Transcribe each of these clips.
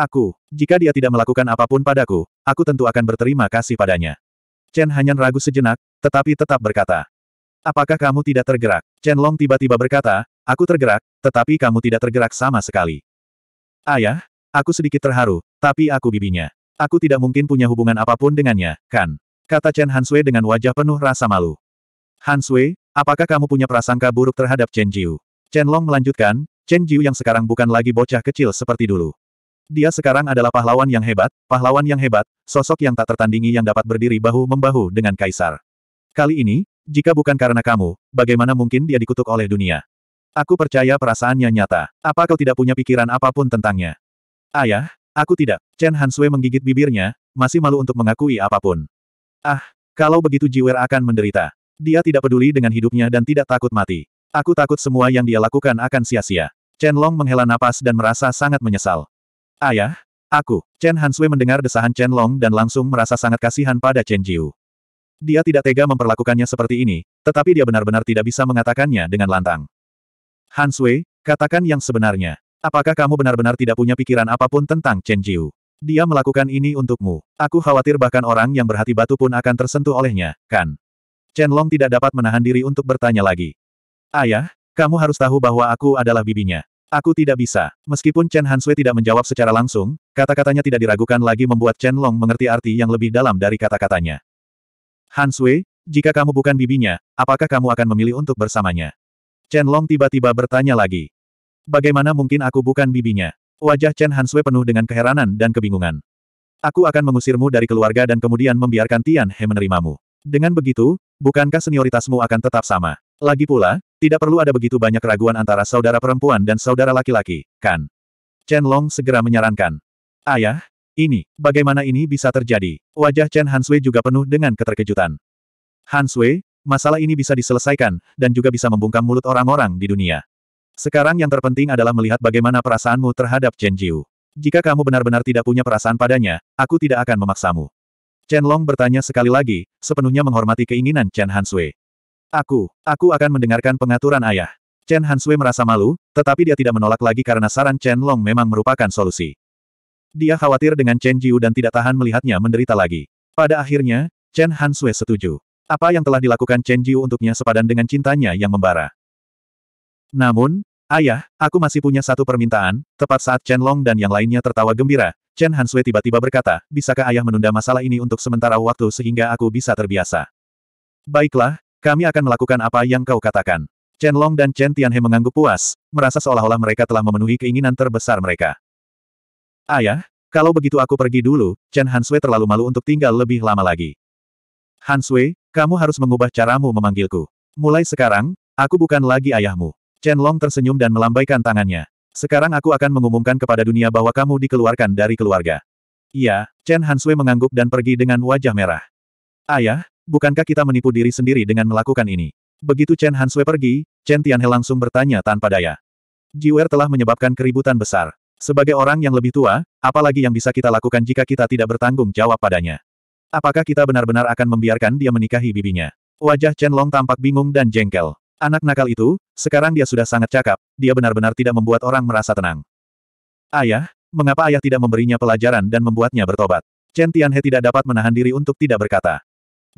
Aku, jika dia tidak melakukan apapun padaku, aku tentu akan berterima kasih padanya. Chen hanya ragu sejenak, tetapi tetap berkata. Apakah kamu tidak tergerak? Chen Long tiba-tiba berkata, aku tergerak, tetapi kamu tidak tergerak sama sekali. Ayah, aku sedikit terharu, tapi aku bibinya. Aku tidak mungkin punya hubungan apapun dengannya, kan? Kata Chen Hansue dengan wajah penuh rasa malu. Hansue, apakah kamu punya prasangka buruk terhadap Chen Jiu? Chen Long melanjutkan, Chen Jiu yang sekarang bukan lagi bocah kecil seperti dulu. Dia sekarang adalah pahlawan yang hebat, pahlawan yang hebat, sosok yang tak tertandingi yang dapat berdiri bahu-membahu dengan kaisar. Kali ini, jika bukan karena kamu, bagaimana mungkin dia dikutuk oleh dunia? Aku percaya perasaannya nyata. Apa kau tidak punya pikiran apapun tentangnya? Ayah, aku tidak. Chen Hansue menggigit bibirnya, masih malu untuk mengakui apapun. Ah, kalau begitu Jiwer akan menderita. Dia tidak peduli dengan hidupnya dan tidak takut mati. Aku takut semua yang dia lakukan akan sia-sia. Chen Long menghela napas dan merasa sangat menyesal. Ayah, ya? aku. Chen Hansui mendengar desahan Chen Long dan langsung merasa sangat kasihan pada Chen Jiu. Dia tidak tega memperlakukannya seperti ini, tetapi dia benar-benar tidak bisa mengatakannya dengan lantang. Hansui, katakan yang sebenarnya. Apakah kamu benar-benar tidak punya pikiran apapun tentang Chen Jiu? Dia melakukan ini untukmu. Aku khawatir bahkan orang yang berhati batu pun akan tersentuh olehnya, kan? Chen Long tidak dapat menahan diri untuk bertanya lagi. Ayah, ya? kamu harus tahu bahwa aku adalah bibinya. Aku tidak bisa. Meskipun Chen Hansui tidak menjawab secara langsung, kata-katanya tidak diragukan lagi membuat Chen Long mengerti arti yang lebih dalam dari kata-katanya. Hansui, jika kamu bukan bibinya, apakah kamu akan memilih untuk bersamanya? Chen Long tiba-tiba bertanya lagi. Bagaimana mungkin aku bukan bibinya? Wajah Chen Hansui penuh dengan keheranan dan kebingungan. Aku akan mengusirmu dari keluarga dan kemudian membiarkan Tian He menerimamu. Dengan begitu, bukankah senioritasmu akan tetap sama? Lagi pula, tidak perlu ada begitu banyak keraguan antara saudara perempuan dan saudara laki-laki, kan? Chen Long segera menyarankan. Ayah, ini, bagaimana ini bisa terjadi? Wajah Chen Hanswe juga penuh dengan keterkejutan. Hanswe, masalah ini bisa diselesaikan, dan juga bisa membungkam mulut orang-orang di dunia. Sekarang yang terpenting adalah melihat bagaimana perasaanmu terhadap Chen Jiu. Jika kamu benar-benar tidak punya perasaan padanya, aku tidak akan memaksamu. Chen Long bertanya sekali lagi, sepenuhnya menghormati keinginan Chen Hansui. Aku, aku akan mendengarkan pengaturan ayah. Chen Hanshui merasa malu, tetapi dia tidak menolak lagi karena saran Chen Long memang merupakan solusi. Dia khawatir dengan Chen Jiu dan tidak tahan melihatnya menderita lagi. Pada akhirnya, Chen Hanshui setuju. Apa yang telah dilakukan Chen Jiu untuknya sepadan dengan cintanya yang membara. Namun, ayah, aku masih punya satu permintaan, tepat saat Chen Long dan yang lainnya tertawa gembira, Chen Hanshui tiba-tiba berkata, bisakah ayah menunda masalah ini untuk sementara waktu sehingga aku bisa terbiasa. Baiklah, kami akan melakukan apa yang kau katakan. Chen Long dan Chen Tianhe mengangguk puas, merasa seolah-olah mereka telah memenuhi keinginan terbesar mereka. Ayah, kalau begitu aku pergi dulu, Chen Hansue terlalu malu untuk tinggal lebih lama lagi. Hansue, kamu harus mengubah caramu memanggilku. Mulai sekarang, aku bukan lagi ayahmu. Chen Long tersenyum dan melambaikan tangannya. Sekarang aku akan mengumumkan kepada dunia bahwa kamu dikeluarkan dari keluarga. Iya, Chen Hansue mengangguk dan pergi dengan wajah merah. Ayah, bukankah kita menipu diri sendiri dengan melakukan ini? Begitu Chen Hanswe pergi, Chen Tianhe langsung bertanya tanpa daya. Jiwer telah menyebabkan keributan besar. Sebagai orang yang lebih tua, apalagi yang bisa kita lakukan jika kita tidak bertanggung jawab padanya? Apakah kita benar-benar akan membiarkan dia menikahi bibinya? Wajah Chen Long tampak bingung dan jengkel. Anak nakal itu, sekarang dia sudah sangat cakap, dia benar-benar tidak membuat orang merasa tenang. Ayah, mengapa ayah tidak memberinya pelajaran dan membuatnya bertobat? Chen Tianhe tidak dapat menahan diri untuk tidak berkata.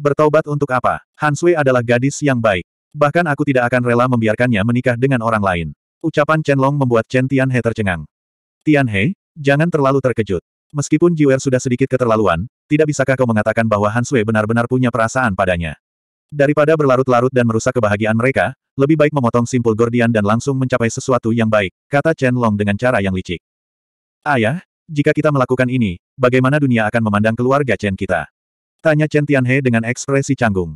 Bertaubat untuk apa? Hansui adalah gadis yang baik. Bahkan aku tidak akan rela membiarkannya menikah dengan orang lain. Ucapan Chen Long membuat Chen Tian He tercengang. Tian He, jangan terlalu terkejut. Meskipun Jiwer sudah sedikit keterlaluan, tidak bisakah kau mengatakan bahwa Hansui benar-benar punya perasaan padanya? Daripada berlarut-larut dan merusak kebahagiaan mereka, lebih baik memotong simpul Gordian dan langsung mencapai sesuatu yang baik, kata Chen Long dengan cara yang licik. Ayah, jika kita melakukan ini, bagaimana dunia akan memandang keluarga Chen kita? Tanya Chen Tianhe dengan ekspresi canggung.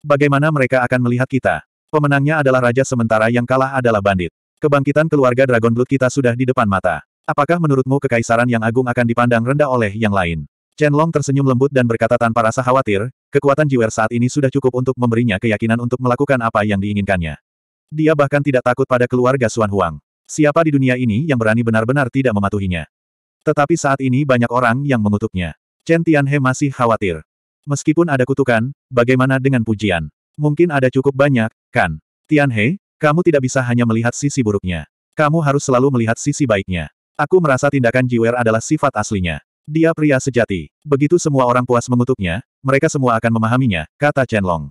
Bagaimana mereka akan melihat kita? Pemenangnya adalah raja sementara yang kalah adalah bandit. Kebangkitan keluarga Dragon Blood kita sudah di depan mata. Apakah menurutmu kekaisaran yang agung akan dipandang rendah oleh yang lain? Chen Long tersenyum lembut dan berkata tanpa rasa khawatir, kekuatan Jiwer saat ini sudah cukup untuk memberinya keyakinan untuk melakukan apa yang diinginkannya. Dia bahkan tidak takut pada keluarga Xuan Huang. Siapa di dunia ini yang berani benar-benar tidak mematuhinya? Tetapi saat ini banyak orang yang mengutuknya. Chen Tianhe masih khawatir. Meskipun ada kutukan, bagaimana dengan pujian? Mungkin ada cukup banyak, kan? Tianhe, kamu tidak bisa hanya melihat sisi buruknya. Kamu harus selalu melihat sisi baiknya. Aku merasa tindakan Jiwer adalah sifat aslinya. Dia pria sejati. Begitu semua orang puas mengutuknya, mereka semua akan memahaminya, kata Chen Long.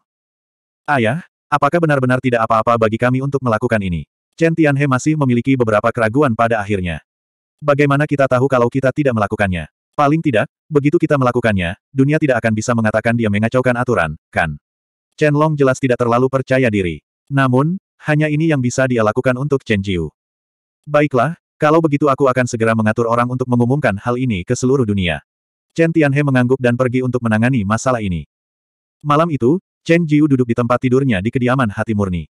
Ayah, apakah benar-benar tidak apa-apa bagi kami untuk melakukan ini? Chen Tianhe masih memiliki beberapa keraguan pada akhirnya. Bagaimana kita tahu kalau kita tidak melakukannya? Paling tidak, begitu kita melakukannya, dunia tidak akan bisa mengatakan dia mengacaukan aturan, kan? Chen Long jelas tidak terlalu percaya diri. Namun, hanya ini yang bisa dia lakukan untuk Chen Jiu. Baiklah, kalau begitu aku akan segera mengatur orang untuk mengumumkan hal ini ke seluruh dunia. Chen Tianhe mengangguk dan pergi untuk menangani masalah ini. Malam itu, Chen Jiu duduk di tempat tidurnya di kediaman hati murni.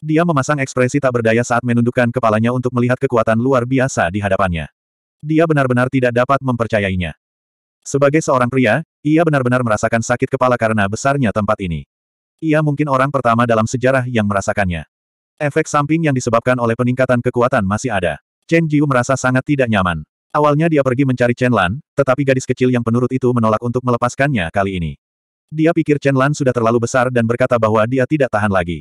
Dia memasang ekspresi tak berdaya saat menundukkan kepalanya untuk melihat kekuatan luar biasa di hadapannya. Dia benar-benar tidak dapat mempercayainya. Sebagai seorang pria, ia benar-benar merasakan sakit kepala karena besarnya tempat ini. Ia mungkin orang pertama dalam sejarah yang merasakannya. Efek samping yang disebabkan oleh peningkatan kekuatan masih ada. Chen Jiu merasa sangat tidak nyaman. Awalnya dia pergi mencari Chen Lan, tetapi gadis kecil yang penurut itu menolak untuk melepaskannya kali ini. Dia pikir Chen Lan sudah terlalu besar dan berkata bahwa dia tidak tahan lagi.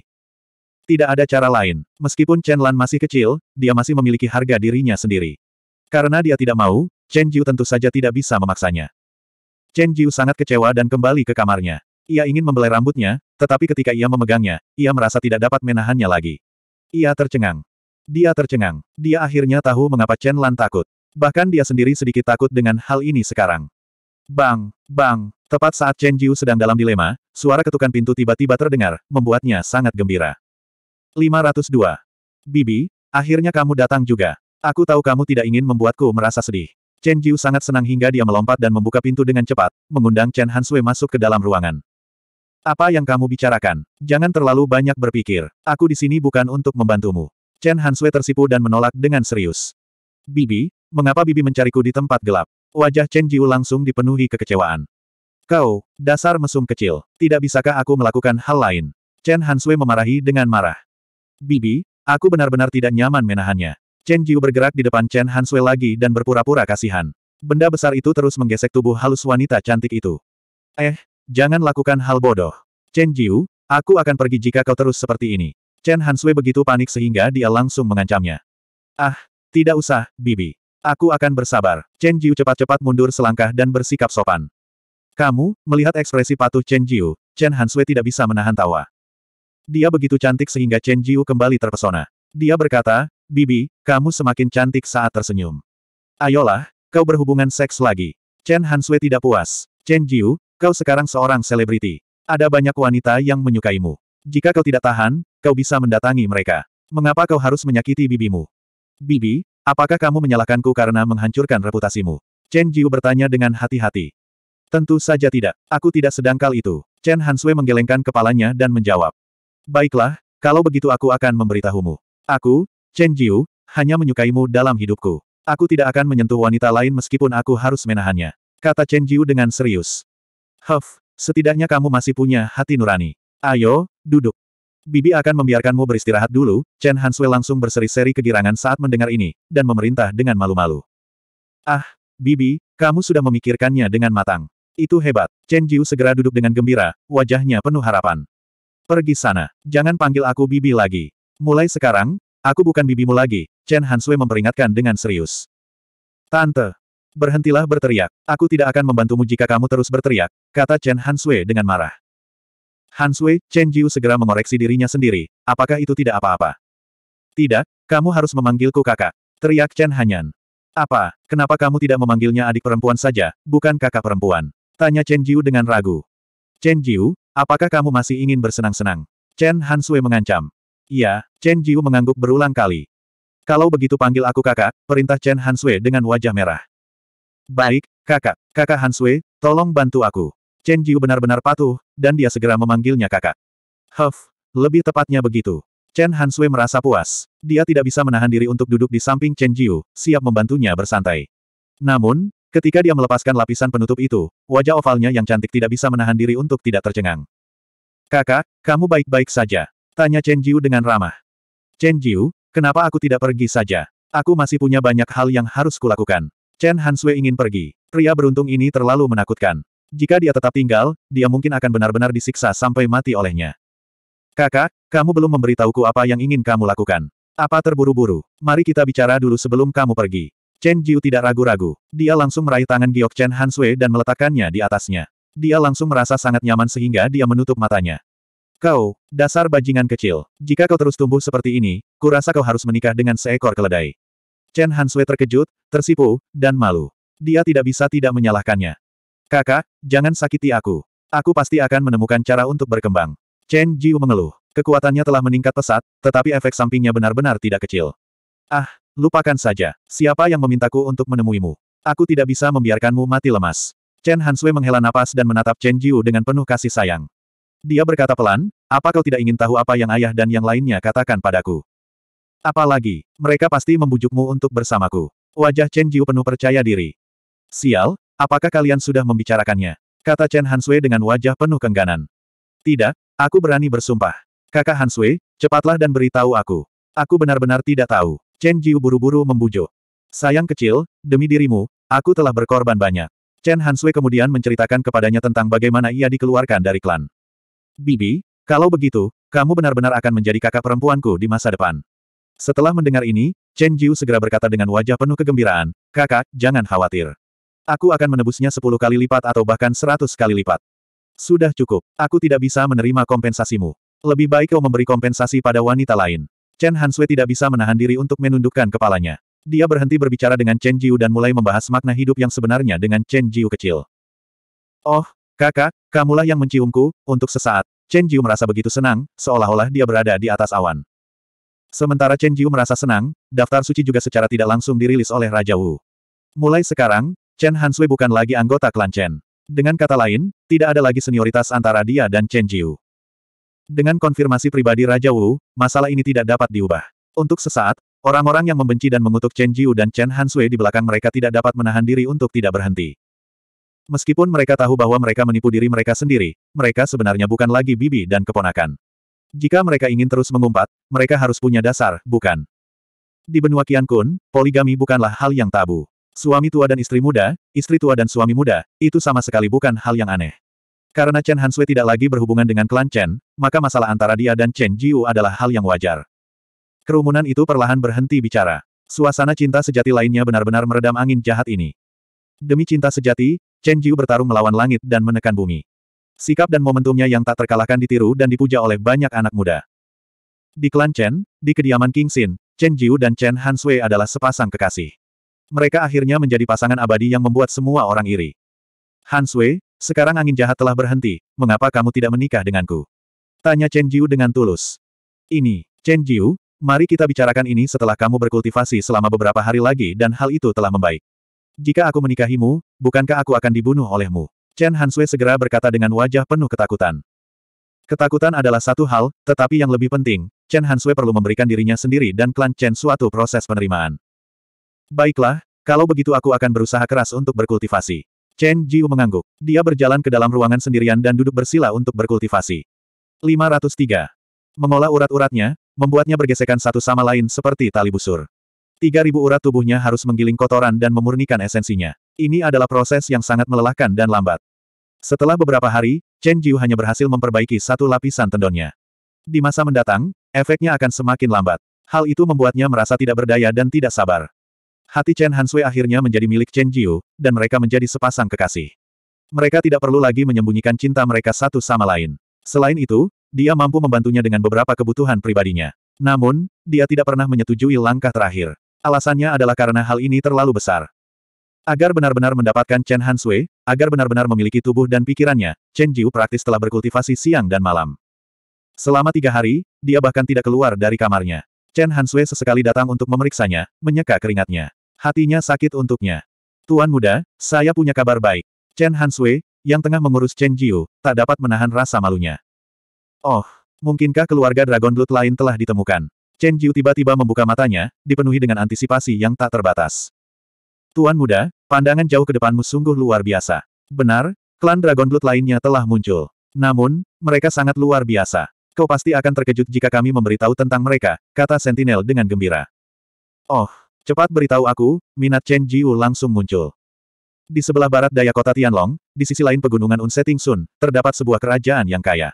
Tidak ada cara lain. Meskipun Chen Lan masih kecil, dia masih memiliki harga dirinya sendiri. Karena dia tidak mau, Chen Jiu tentu saja tidak bisa memaksanya. Chen Jiu sangat kecewa dan kembali ke kamarnya. Ia ingin membelai rambutnya, tetapi ketika ia memegangnya, ia merasa tidak dapat menahannya lagi. Ia tercengang. Dia tercengang. Dia akhirnya tahu mengapa Chen Lan takut. Bahkan dia sendiri sedikit takut dengan hal ini sekarang. Bang, bang, tepat saat Chen Jiu sedang dalam dilema, suara ketukan pintu tiba-tiba terdengar, membuatnya sangat gembira. 502. Bibi, akhirnya kamu datang juga. Aku tahu kamu tidak ingin membuatku merasa sedih. Chen Jiu sangat senang hingga dia melompat dan membuka pintu dengan cepat, mengundang Chen Hanswe masuk ke dalam ruangan. Apa yang kamu bicarakan? Jangan terlalu banyak berpikir. Aku di sini bukan untuk membantumu. Chen Hanswe tersipu dan menolak dengan serius. Bibi, mengapa Bibi mencariku di tempat gelap? Wajah Chen Jiu langsung dipenuhi kekecewaan. Kau, dasar mesum kecil, tidak bisakah aku melakukan hal lain? Chen Hanswe memarahi dengan marah. Bibi, aku benar-benar tidak nyaman menahannya. Chen Jiu bergerak di depan Chen Hansue lagi dan berpura-pura kasihan. Benda besar itu terus menggesek tubuh halus wanita cantik itu. Eh, jangan lakukan hal bodoh. Chen Jiu, aku akan pergi jika kau terus seperti ini. Chen Hansue begitu panik sehingga dia langsung mengancamnya. Ah, tidak usah, Bibi. Aku akan bersabar. Chen Jiu cepat-cepat mundur selangkah dan bersikap sopan. Kamu, melihat ekspresi patuh Chen Jiu, Chen Hansue tidak bisa menahan tawa. Dia begitu cantik sehingga Chen Jiu kembali terpesona. Dia berkata, Bibi, kamu semakin cantik saat tersenyum. Ayolah, kau berhubungan seks lagi. Chen Hansue tidak puas. Chen Jiu, kau sekarang seorang selebriti. Ada banyak wanita yang menyukaimu. Jika kau tidak tahan, kau bisa mendatangi mereka. Mengapa kau harus menyakiti bibimu? Bibi, apakah kamu menyalahkanku karena menghancurkan reputasimu? Chen Jiu bertanya dengan hati-hati. Tentu saja tidak. Aku tidak sedangkal itu. Chen Hansue menggelengkan kepalanya dan menjawab. Baiklah, kalau begitu aku akan memberitahumu. Aku, Chen Jiu, hanya menyukaimu dalam hidupku. Aku tidak akan menyentuh wanita lain meskipun aku harus menahannya. Kata Chen Jiu dengan serius. Huff, setidaknya kamu masih punya hati nurani. Ayo, duduk. Bibi akan membiarkanmu beristirahat dulu, Chen Hansue langsung berseri-seri kegirangan saat mendengar ini, dan memerintah dengan malu-malu. Ah, Bibi, kamu sudah memikirkannya dengan matang. Itu hebat. Chen Jiu segera duduk dengan gembira, wajahnya penuh harapan. Pergi sana. Jangan panggil aku Bibi lagi. Mulai sekarang, Aku bukan bibimu lagi, Chen Hansui memperingatkan dengan serius. Tante, berhentilah berteriak. Aku tidak akan membantumu jika kamu terus berteriak, kata Chen Hansui dengan marah. Hansui, Chen Jiu segera mengoreksi dirinya sendiri. Apakah itu tidak apa-apa? Tidak, kamu harus memanggilku kakak. Teriak Chen Hanyan. Apa, kenapa kamu tidak memanggilnya adik perempuan saja, bukan kakak perempuan? Tanya Chen Jiu dengan ragu. Chen Jiu, apakah kamu masih ingin bersenang-senang? Chen Hansui mengancam. Iya, Chen Jiu mengangguk berulang kali. Kalau begitu panggil aku kakak, perintah Chen Hansue dengan wajah merah. Baik, kakak, kakak Hansue, tolong bantu aku. Chen Jiu benar-benar patuh, dan dia segera memanggilnya kakak. Huff, lebih tepatnya begitu. Chen Hansue merasa puas. Dia tidak bisa menahan diri untuk duduk di samping Chen Jiu, siap membantunya bersantai. Namun, ketika dia melepaskan lapisan penutup itu, wajah ovalnya yang cantik tidak bisa menahan diri untuk tidak tercengang. Kakak, kamu baik-baik saja. Tanya Chen Jiu dengan ramah. Chen Jiu, kenapa aku tidak pergi saja? Aku masih punya banyak hal yang harus kulakukan. Chen Hansue ingin pergi. Pria beruntung ini terlalu menakutkan. Jika dia tetap tinggal, dia mungkin akan benar-benar disiksa sampai mati olehnya. Kakak, kamu belum memberitahuku apa yang ingin kamu lakukan. Apa terburu-buru? Mari kita bicara dulu sebelum kamu pergi. Chen Jiu tidak ragu-ragu. Dia langsung meraih tangan Giok Chen Hansue dan meletakkannya di atasnya. Dia langsung merasa sangat nyaman sehingga dia menutup matanya. Kau, dasar bajingan kecil, jika kau terus tumbuh seperti ini, kurasa kau harus menikah dengan seekor keledai. Chen Hansue terkejut, tersipu, dan malu. Dia tidak bisa tidak menyalahkannya. Kakak, jangan sakiti aku. Aku pasti akan menemukan cara untuk berkembang. Chen Jiu mengeluh. Kekuatannya telah meningkat pesat, tetapi efek sampingnya benar-benar tidak kecil. Ah, lupakan saja. Siapa yang memintaku untuk menemuimu? Aku tidak bisa membiarkanmu mati lemas. Chen Hanswe menghela napas dan menatap Chen Jiu dengan penuh kasih sayang. Dia berkata pelan, apa kau tidak ingin tahu apa yang ayah dan yang lainnya katakan padaku? Apalagi, mereka pasti membujukmu untuk bersamaku. Wajah Chen Jiu penuh percaya diri. Sial, apakah kalian sudah membicarakannya? Kata Chen Hansue dengan wajah penuh kengganan. Tidak, aku berani bersumpah. Kakak Hansue, cepatlah dan beritahu aku. Aku benar-benar tidak tahu. Chen Jiu buru-buru membujuk. Sayang kecil, demi dirimu, aku telah berkorban banyak. Chen Hansui kemudian menceritakan kepadanya tentang bagaimana ia dikeluarkan dari klan. Bibi, kalau begitu, kamu benar-benar akan menjadi kakak perempuanku di masa depan. Setelah mendengar ini, Chen Jiu segera berkata dengan wajah penuh kegembiraan, kakak, jangan khawatir. Aku akan menebusnya sepuluh kali lipat atau bahkan seratus kali lipat. Sudah cukup, aku tidak bisa menerima kompensasimu. Lebih baik kau memberi kompensasi pada wanita lain. Chen Hanswe tidak bisa menahan diri untuk menundukkan kepalanya. Dia berhenti berbicara dengan Chen Jiu dan mulai membahas makna hidup yang sebenarnya dengan Chen Jiu kecil. Oh, Kakak, kamulah yang menciumku, untuk sesaat. Chen Jiu merasa begitu senang, seolah-olah dia berada di atas awan. Sementara Chen Jiu merasa senang, daftar suci juga secara tidak langsung dirilis oleh Raja Wu. Mulai sekarang, Chen Hansui bukan lagi anggota klan Chen. Dengan kata lain, tidak ada lagi senioritas antara dia dan Chen Jiu. Dengan konfirmasi pribadi Raja Wu, masalah ini tidak dapat diubah. Untuk sesaat, orang-orang yang membenci dan mengutuk Chen Jiu dan Chen Hansui di belakang mereka tidak dapat menahan diri untuk tidak berhenti. Meskipun mereka tahu bahwa mereka menipu diri mereka sendiri, mereka sebenarnya bukan lagi bibi dan keponakan. Jika mereka ingin terus mengumpat, mereka harus punya dasar, bukan? Di benua Kian Kun, poligami bukanlah hal yang tabu. Suami tua dan istri muda, istri tua dan suami muda, itu sama sekali bukan hal yang aneh. Karena Chen Hansui tidak lagi berhubungan dengan klan Chen, maka masalah antara dia dan Chen Jiu adalah hal yang wajar. Kerumunan itu perlahan berhenti bicara. Suasana cinta sejati lainnya benar-benar meredam angin jahat ini. Demi cinta sejati, Chen Jiu bertarung melawan langit dan menekan bumi. Sikap dan momentumnya yang tak terkalahkan ditiru dan dipuja oleh banyak anak muda. Di klan Chen, di kediaman King Xin, Chen Jiu dan Chen Han Sui adalah sepasang kekasih. Mereka akhirnya menjadi pasangan abadi yang membuat semua orang iri. Han Sui, sekarang angin jahat telah berhenti, mengapa kamu tidak menikah denganku? Tanya Chen Jiu dengan tulus. Ini, Chen Jiu, mari kita bicarakan ini setelah kamu berkultivasi selama beberapa hari lagi dan hal itu telah membaik. Jika aku menikahimu, bukankah aku akan dibunuh olehmu? Chen Hansui segera berkata dengan wajah penuh ketakutan. Ketakutan adalah satu hal, tetapi yang lebih penting, Chen Hansui perlu memberikan dirinya sendiri dan klan Chen suatu proses penerimaan. Baiklah, kalau begitu aku akan berusaha keras untuk berkultivasi. Chen Jiu mengangguk. Dia berjalan ke dalam ruangan sendirian dan duduk bersila untuk berkultivasi. 503. Mengolah urat-uratnya, membuatnya bergesekan satu sama lain seperti tali busur. Tiga ribu urat tubuhnya harus menggiling kotoran dan memurnikan esensinya. Ini adalah proses yang sangat melelahkan dan lambat. Setelah beberapa hari, Chen Jiu hanya berhasil memperbaiki satu lapisan tendonnya. Di masa mendatang, efeknya akan semakin lambat. Hal itu membuatnya merasa tidak berdaya dan tidak sabar. Hati Chen Hansui akhirnya menjadi milik Chen Jiu, dan mereka menjadi sepasang kekasih. Mereka tidak perlu lagi menyembunyikan cinta mereka satu sama lain. Selain itu, dia mampu membantunya dengan beberapa kebutuhan pribadinya. Namun, dia tidak pernah menyetujui langkah terakhir. Alasannya adalah karena hal ini terlalu besar. Agar benar-benar mendapatkan Chen Han Sui, agar benar-benar memiliki tubuh dan pikirannya, Chen Jiu praktis telah berkultivasi siang dan malam. Selama tiga hari, dia bahkan tidak keluar dari kamarnya. Chen Han Sui sesekali datang untuk memeriksanya, menyeka keringatnya. Hatinya sakit untuknya. Tuan muda, saya punya kabar baik. Chen Han Sui, yang tengah mengurus Chen Jiu, tak dapat menahan rasa malunya. Oh, mungkinkah keluarga Dragon Blood lain telah ditemukan? Chen Jiu tiba-tiba membuka matanya, dipenuhi dengan antisipasi yang tak terbatas. Tuan muda, pandangan jauh ke depanmu sungguh luar biasa. Benar, klan Dragon Blood lainnya telah muncul. Namun, mereka sangat luar biasa. Kau pasti akan terkejut jika kami memberitahu tentang mereka, kata Sentinel dengan gembira. Oh, cepat beritahu aku, minat Chen Jiu langsung muncul. Di sebelah barat daya kota Tianlong, di sisi lain pegunungan Unsetting Sun, terdapat sebuah kerajaan yang kaya.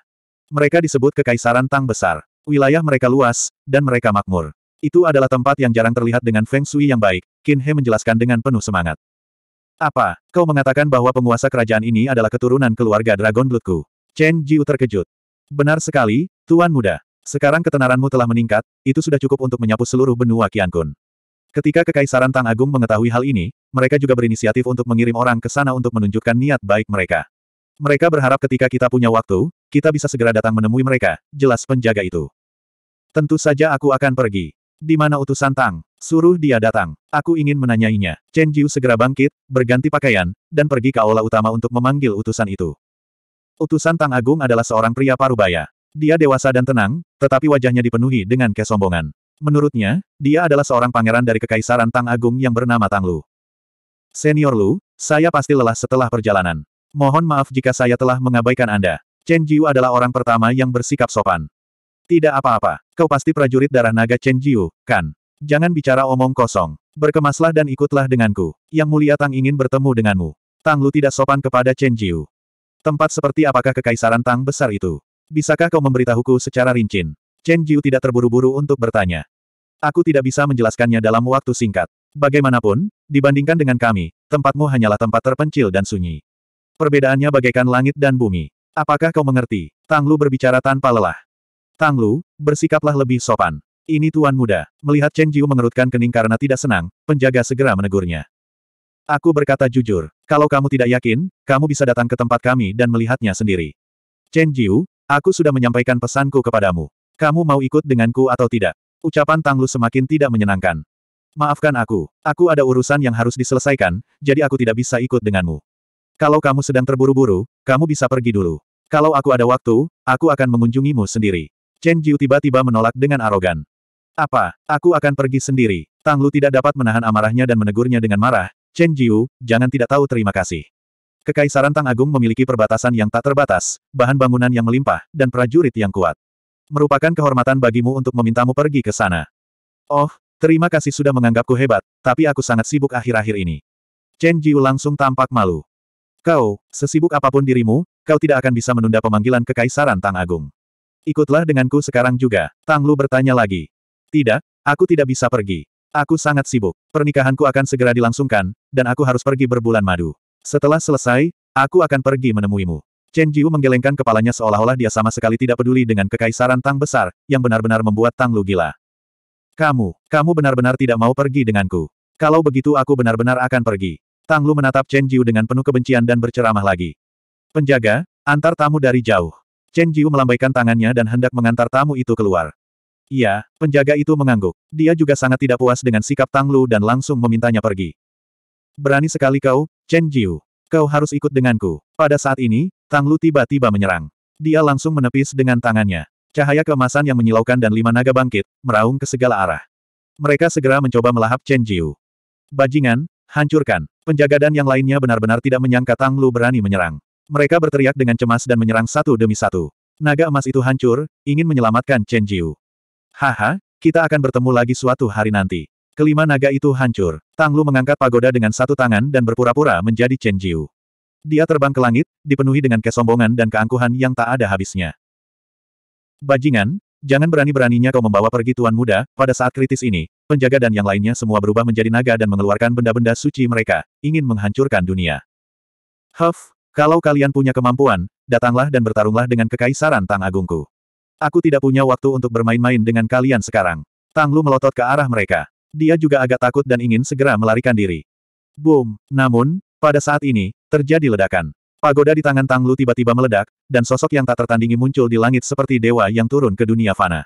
Mereka disebut Kekaisaran Tang Besar. Wilayah mereka luas, dan mereka makmur. Itu adalah tempat yang jarang terlihat dengan Feng Shui yang baik, Qin He menjelaskan dengan penuh semangat. Apa, kau mengatakan bahwa penguasa kerajaan ini adalah keturunan keluarga Dragon Bloodku? Chen Jiu terkejut. Benar sekali, Tuan Muda. Sekarang ketenaranmu telah meningkat, itu sudah cukup untuk menyapu seluruh benua Kun. Ketika Kekaisaran Tang Agung mengetahui hal ini, mereka juga berinisiatif untuk mengirim orang ke sana untuk menunjukkan niat baik mereka. Mereka berharap ketika kita punya waktu, kita bisa segera datang menemui mereka, jelas penjaga itu. Tentu saja aku akan pergi. Di mana utusan Tang? Suruh dia datang. Aku ingin menanyainya. Chen Jiu segera bangkit, berganti pakaian, dan pergi ke aula utama untuk memanggil utusan itu. Utusan Tang Agung adalah seorang pria parubaya. Dia dewasa dan tenang, tetapi wajahnya dipenuhi dengan kesombongan. Menurutnya, dia adalah seorang pangeran dari Kekaisaran Tang Agung yang bernama Tang Lu. Senior Lu, saya pasti lelah setelah perjalanan. Mohon maaf jika saya telah mengabaikan Anda. Chen Jiu adalah orang pertama yang bersikap sopan. Tidak apa-apa, kau pasti prajurit darah naga Chen Jiu, kan? Jangan bicara omong kosong. Berkemaslah dan ikutlah denganku. Yang mulia Tang ingin bertemu denganmu. Tang Lu tidak sopan kepada Chen Jiu. Tempat seperti apakah kekaisaran Tang besar itu? Bisakah kau memberitahuku secara rinci? Chen Jiu tidak terburu-buru untuk bertanya. Aku tidak bisa menjelaskannya dalam waktu singkat. Bagaimanapun, dibandingkan dengan kami, tempatmu hanyalah tempat terpencil dan sunyi. Perbedaannya bagaikan langit dan bumi. Apakah kau mengerti? Tang Lu berbicara tanpa lelah. Tang Lu, bersikaplah lebih sopan. Ini tuan muda. Melihat Chen Jiu mengerutkan kening karena tidak senang, penjaga segera menegurnya. Aku berkata jujur, kalau kamu tidak yakin, kamu bisa datang ke tempat kami dan melihatnya sendiri. Chen Jiu, aku sudah menyampaikan pesanku kepadamu. Kamu mau ikut denganku atau tidak? Ucapan Tang Lu semakin tidak menyenangkan. Maafkan aku, aku ada urusan yang harus diselesaikan, jadi aku tidak bisa ikut denganmu. Kalau kamu sedang terburu-buru, kamu bisa pergi dulu. Kalau aku ada waktu, aku akan mengunjungimu sendiri. Chen Jiu tiba-tiba menolak dengan arogan. Apa, aku akan pergi sendiri. Tang Lu tidak dapat menahan amarahnya dan menegurnya dengan marah. Chen Jiu, jangan tidak tahu terima kasih. Kekaisaran Tang Agung memiliki perbatasan yang tak terbatas, bahan bangunan yang melimpah, dan prajurit yang kuat. Merupakan kehormatan bagimu untuk memintamu pergi ke sana. Oh, terima kasih sudah menganggapku hebat, tapi aku sangat sibuk akhir-akhir ini. Chen Jiu langsung tampak malu. Kau, sesibuk apapun dirimu, kau tidak akan bisa menunda pemanggilan kekaisaran Tang Agung. Ikutlah denganku sekarang juga, Tang Lu bertanya lagi. Tidak, aku tidak bisa pergi. Aku sangat sibuk. Pernikahanku akan segera dilangsungkan, dan aku harus pergi berbulan madu. Setelah selesai, aku akan pergi menemuimu. Chen Jiu menggelengkan kepalanya seolah-olah dia sama sekali tidak peduli dengan kekaisaran Tang Besar, yang benar-benar membuat Tang Lu gila. Kamu, kamu benar-benar tidak mau pergi denganku. Kalau begitu aku benar-benar akan pergi. Tang Lu menatap Chen Jiu dengan penuh kebencian dan berceramah lagi. Penjaga, antar tamu dari jauh. Chen Jiu melambaikan tangannya dan hendak mengantar tamu itu keluar. Iya, penjaga itu mengangguk. Dia juga sangat tidak puas dengan sikap Tang Lu dan langsung memintanya pergi. Berani sekali kau, Chen Jiu. Kau harus ikut denganku. Pada saat ini, Tang Lu tiba-tiba menyerang. Dia langsung menepis dengan tangannya. Cahaya keemasan yang menyilaukan dan lima naga bangkit, meraung ke segala arah. Mereka segera mencoba melahap Chen Jiu. Bajingan, hancurkan. Penjaga dan yang lainnya benar-benar tidak menyangka Tang Lu berani menyerang. Mereka berteriak dengan cemas dan menyerang satu demi satu. Naga emas itu hancur, ingin menyelamatkan Chen Jiu. Haha, kita akan bertemu lagi suatu hari nanti. Kelima naga itu hancur. Tang Lu mengangkat pagoda dengan satu tangan dan berpura-pura menjadi Chen Jiu. Dia terbang ke langit, dipenuhi dengan kesombongan dan keangkuhan yang tak ada habisnya. Bajingan, jangan berani-beraninya kau membawa pergi Tuan Muda, pada saat kritis ini, penjaga dan yang lainnya semua berubah menjadi naga dan mengeluarkan benda-benda suci mereka, ingin menghancurkan dunia. Huff, kalau kalian punya kemampuan, datanglah dan bertarunglah dengan kekaisaran Tang Agungku. Aku tidak punya waktu untuk bermain-main dengan kalian sekarang. Tang Lu melotot ke arah mereka. Dia juga agak takut dan ingin segera melarikan diri. Boom! Namun, pada saat ini, terjadi ledakan. Pagoda di tangan Tang Lu tiba-tiba meledak, dan sosok yang tak tertandingi muncul di langit seperti dewa yang turun ke dunia fana.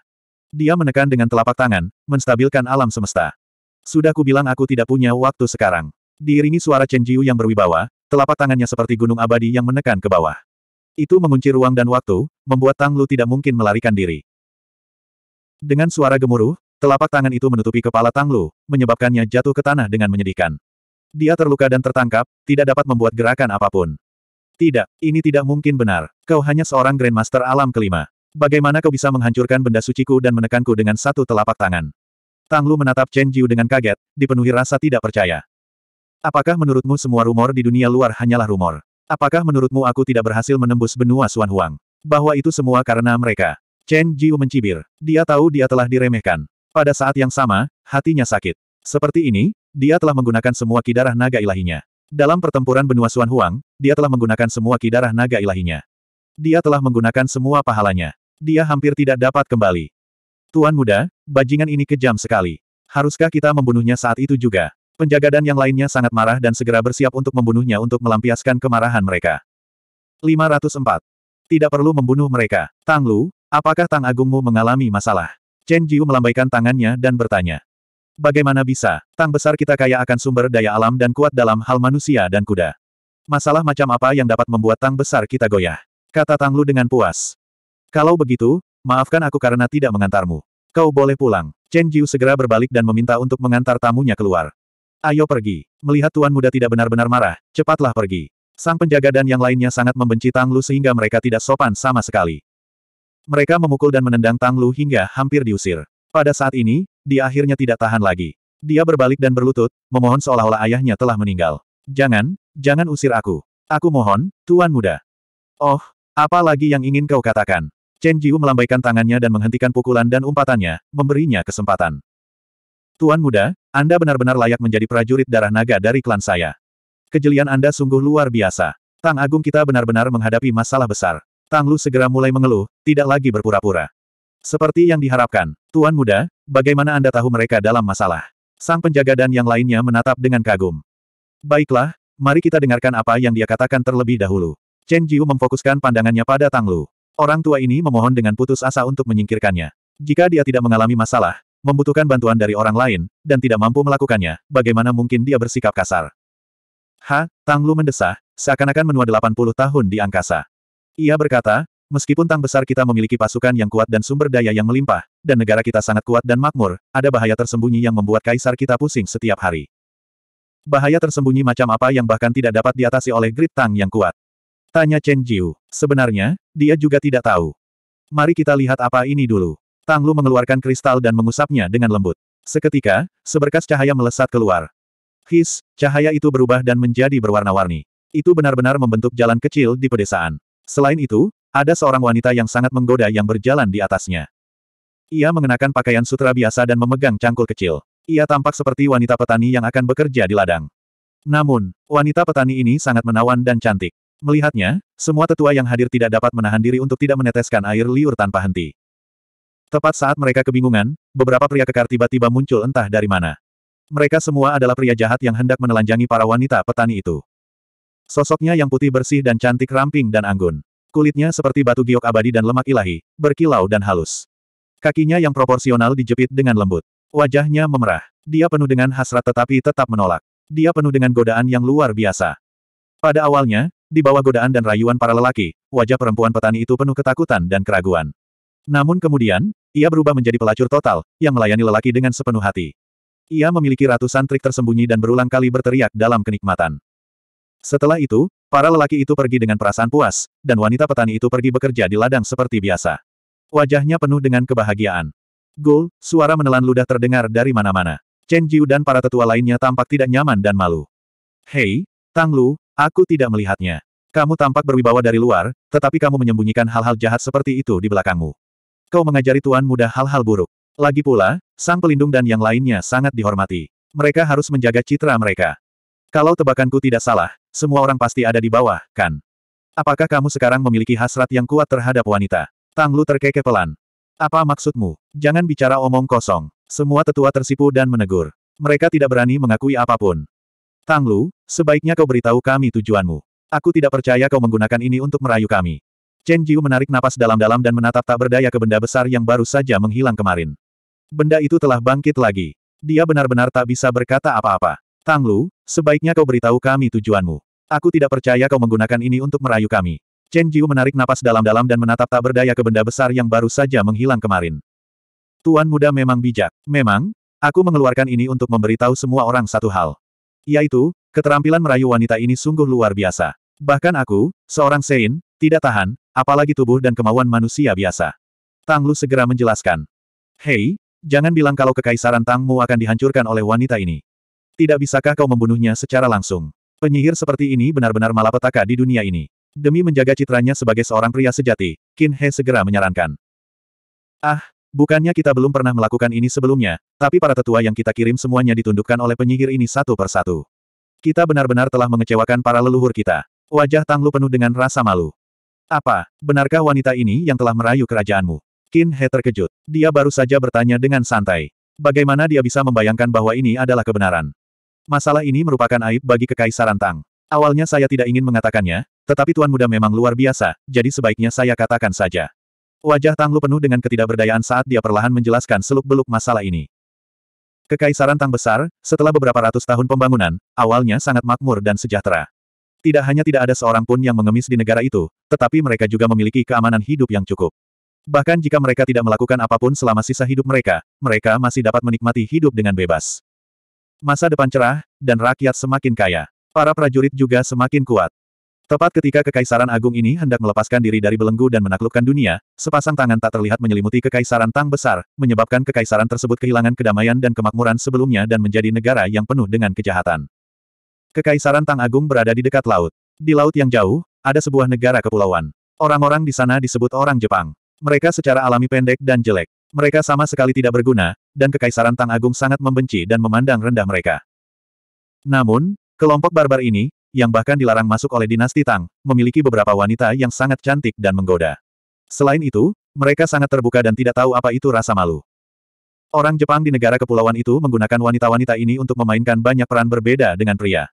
Dia menekan dengan telapak tangan, menstabilkan alam semesta. Sudah kubilang aku tidak punya waktu sekarang. Diiringi suara Chen Jiu yang berwibawa, Telapak tangannya seperti gunung abadi yang menekan ke bawah. Itu mengunci ruang dan waktu, membuat Tang Lu tidak mungkin melarikan diri. Dengan suara gemuruh, telapak tangan itu menutupi kepala Tang Lu, menyebabkannya jatuh ke tanah dengan menyedihkan. Dia terluka dan tertangkap, tidak dapat membuat gerakan apapun. Tidak, ini tidak mungkin benar. Kau hanya seorang Grandmaster alam kelima. Bagaimana kau bisa menghancurkan benda suciku dan menekanku dengan satu telapak tangan? Tang Lu menatap Chen Jiu dengan kaget, dipenuhi rasa tidak percaya. Apakah menurutmu semua rumor di dunia luar hanyalah rumor? Apakah menurutmu aku tidak berhasil menembus benua Suan Huang? Bahwa itu semua karena mereka. Chen Jiu mencibir. Dia tahu dia telah diremehkan. Pada saat yang sama, hatinya sakit. Seperti ini, dia telah menggunakan semua kidarah naga ilahinya. Dalam pertempuran benua Suan Huang, dia telah menggunakan semua kidarah naga ilahinya. Dia telah menggunakan semua pahalanya. Dia hampir tidak dapat kembali. Tuan muda, bajingan ini kejam sekali. Haruskah kita membunuhnya saat itu juga? Penjaga dan yang lainnya sangat marah dan segera bersiap untuk membunuhnya untuk melampiaskan kemarahan mereka. 504. Tidak perlu membunuh mereka. Tang Lu, apakah Tang Agungmu mengalami masalah? Chen Jiu melambaikan tangannya dan bertanya. Bagaimana bisa? Tang besar kita kaya akan sumber daya alam dan kuat dalam hal manusia dan kuda. Masalah macam apa yang dapat membuat Tang besar kita goyah? Kata Tang Lu dengan puas. Kalau begitu, maafkan aku karena tidak mengantarmu. Kau boleh pulang. Chen Jiu segera berbalik dan meminta untuk mengantar tamunya keluar. Ayo pergi. Melihat tuan muda tidak benar-benar marah, cepatlah pergi. Sang penjaga dan yang lainnya sangat membenci Tang Lu sehingga mereka tidak sopan sama sekali. Mereka memukul dan menendang Tang Lu hingga hampir diusir. Pada saat ini, dia akhirnya tidak tahan lagi. Dia berbalik dan berlutut, memohon seolah-olah ayahnya telah meninggal. Jangan, jangan usir aku. Aku mohon, tuan muda. Oh, apa lagi yang ingin kau katakan? Chen Jiu melambaikan tangannya dan menghentikan pukulan dan umpatannya, memberinya kesempatan. Tuan muda, Anda benar-benar layak menjadi prajurit darah naga dari klan saya. Kejelian Anda sungguh luar biasa. Tang Agung kita benar-benar menghadapi masalah besar. Tang Lu segera mulai mengeluh, tidak lagi berpura-pura. Seperti yang diharapkan, Tuan muda, bagaimana Anda tahu mereka dalam masalah? Sang penjaga dan yang lainnya menatap dengan kagum. Baiklah, mari kita dengarkan apa yang dia katakan terlebih dahulu. Chen Jiu memfokuskan pandangannya pada Tang Lu. Orang tua ini memohon dengan putus asa untuk menyingkirkannya. Jika dia tidak mengalami masalah, membutuhkan bantuan dari orang lain, dan tidak mampu melakukannya, bagaimana mungkin dia bersikap kasar? Ha, Tang Lu mendesah, seakan-akan menua 80 tahun di angkasa. Ia berkata, meskipun Tang Besar kita memiliki pasukan yang kuat dan sumber daya yang melimpah, dan negara kita sangat kuat dan makmur, ada bahaya tersembunyi yang membuat kaisar kita pusing setiap hari. Bahaya tersembunyi macam apa yang bahkan tidak dapat diatasi oleh grid Tang yang kuat? Tanya Chen Jiu. Sebenarnya, dia juga tidak tahu. Mari kita lihat apa ini dulu. Tang Lu mengeluarkan kristal dan mengusapnya dengan lembut. Seketika, seberkas cahaya melesat keluar. His, cahaya itu berubah dan menjadi berwarna-warni. Itu benar-benar membentuk jalan kecil di pedesaan. Selain itu, ada seorang wanita yang sangat menggoda yang berjalan di atasnya. Ia mengenakan pakaian sutra biasa dan memegang cangkul kecil. Ia tampak seperti wanita petani yang akan bekerja di ladang. Namun, wanita petani ini sangat menawan dan cantik. Melihatnya, semua tetua yang hadir tidak dapat menahan diri untuk tidak meneteskan air liur tanpa henti. Tepat saat mereka kebingungan, beberapa pria kekar tiba-tiba muncul entah dari mana. Mereka semua adalah pria jahat yang hendak menelanjangi para wanita petani itu. Sosoknya yang putih bersih dan cantik ramping dan anggun. Kulitnya seperti batu giok abadi dan lemak ilahi, berkilau dan halus. Kakinya yang proporsional dijepit dengan lembut. Wajahnya memerah. Dia penuh dengan hasrat tetapi tetap menolak. Dia penuh dengan godaan yang luar biasa. Pada awalnya, di bawah godaan dan rayuan para lelaki, wajah perempuan petani itu penuh ketakutan dan keraguan. Namun kemudian, ia berubah menjadi pelacur total, yang melayani lelaki dengan sepenuh hati. Ia memiliki ratusan trik tersembunyi dan berulang kali berteriak dalam kenikmatan. Setelah itu, para lelaki itu pergi dengan perasaan puas, dan wanita petani itu pergi bekerja di ladang seperti biasa. Wajahnya penuh dengan kebahagiaan. Gul, suara menelan ludah terdengar dari mana-mana. Chen Jiu dan para tetua lainnya tampak tidak nyaman dan malu. Hei, Tang Lu, aku tidak melihatnya. Kamu tampak berwibawa dari luar, tetapi kamu menyembunyikan hal-hal jahat seperti itu di belakangmu. Kau mengajari tuan muda hal-hal buruk. Lagi pula, sang pelindung dan yang lainnya sangat dihormati. Mereka harus menjaga citra mereka. Kalau tebakanku tidak salah, semua orang pasti ada di bawah, kan? Apakah kamu sekarang memiliki hasrat yang kuat terhadap wanita? Tang Lu terkekeh pelan. Apa maksudmu? Jangan bicara omong kosong. Semua tetua tersipu dan menegur. Mereka tidak berani mengakui apapun. Tang Lu, sebaiknya kau beritahu kami tujuanmu. Aku tidak percaya kau menggunakan ini untuk merayu kami. Chen Jiu menarik napas dalam-dalam dan menatap tak berdaya ke benda besar yang baru saja menghilang kemarin. Benda itu telah bangkit lagi. Dia benar-benar tak bisa berkata apa-apa. Tang Lu, sebaiknya kau beritahu kami tujuanmu. Aku tidak percaya kau menggunakan ini untuk merayu kami. Chen Jiu menarik napas dalam-dalam dan menatap tak berdaya ke benda besar yang baru saja menghilang kemarin. Tuan muda memang bijak. Memang, aku mengeluarkan ini untuk memberitahu semua orang satu hal. Yaitu, keterampilan merayu wanita ini sungguh luar biasa. Bahkan aku, seorang Sein, tidak tahan, apalagi tubuh dan kemauan manusia biasa. Tang Lu segera menjelaskan. Hei, jangan bilang kalau kekaisaran Tangmu akan dihancurkan oleh wanita ini. Tidak bisakah kau membunuhnya secara langsung? Penyihir seperti ini benar-benar malapetaka di dunia ini. Demi menjaga citranya sebagai seorang pria sejati, Qin He segera menyarankan. Ah, bukannya kita belum pernah melakukan ini sebelumnya, tapi para tetua yang kita kirim semuanya ditundukkan oleh penyihir ini satu persatu. Kita benar-benar telah mengecewakan para leluhur kita. Wajah Tang Lu penuh dengan rasa malu. Apa, benarkah wanita ini yang telah merayu kerajaanmu? Qin He terkejut. Dia baru saja bertanya dengan santai. Bagaimana dia bisa membayangkan bahwa ini adalah kebenaran? Masalah ini merupakan aib bagi Kekaisaran Tang. Awalnya saya tidak ingin mengatakannya, tetapi Tuan Muda memang luar biasa, jadi sebaiknya saya katakan saja. Wajah Tang Lu penuh dengan ketidakberdayaan saat dia perlahan menjelaskan seluk-beluk masalah ini. Kekaisaran Tang besar, setelah beberapa ratus tahun pembangunan, awalnya sangat makmur dan sejahtera. Tidak hanya tidak ada seorang pun yang mengemis di negara itu, tetapi mereka juga memiliki keamanan hidup yang cukup. Bahkan jika mereka tidak melakukan apapun selama sisa hidup mereka, mereka masih dapat menikmati hidup dengan bebas. Masa depan cerah, dan rakyat semakin kaya. Para prajurit juga semakin kuat. Tepat ketika Kekaisaran Agung ini hendak melepaskan diri dari belenggu dan menaklukkan dunia, sepasang tangan tak terlihat menyelimuti Kekaisaran Tang Besar, menyebabkan Kekaisaran tersebut kehilangan kedamaian dan kemakmuran sebelumnya dan menjadi negara yang penuh dengan kejahatan. Kekaisaran Tang Agung berada di dekat laut. Di laut yang jauh, ada sebuah negara kepulauan. Orang-orang di sana disebut orang Jepang. Mereka secara alami pendek dan jelek. Mereka sama sekali tidak berguna, dan Kekaisaran Tang Agung sangat membenci dan memandang rendah mereka. Namun, kelompok barbar ini, yang bahkan dilarang masuk oleh dinasti Tang, memiliki beberapa wanita yang sangat cantik dan menggoda. Selain itu, mereka sangat terbuka dan tidak tahu apa itu rasa malu. Orang Jepang di negara kepulauan itu menggunakan wanita-wanita ini untuk memainkan banyak peran berbeda dengan pria.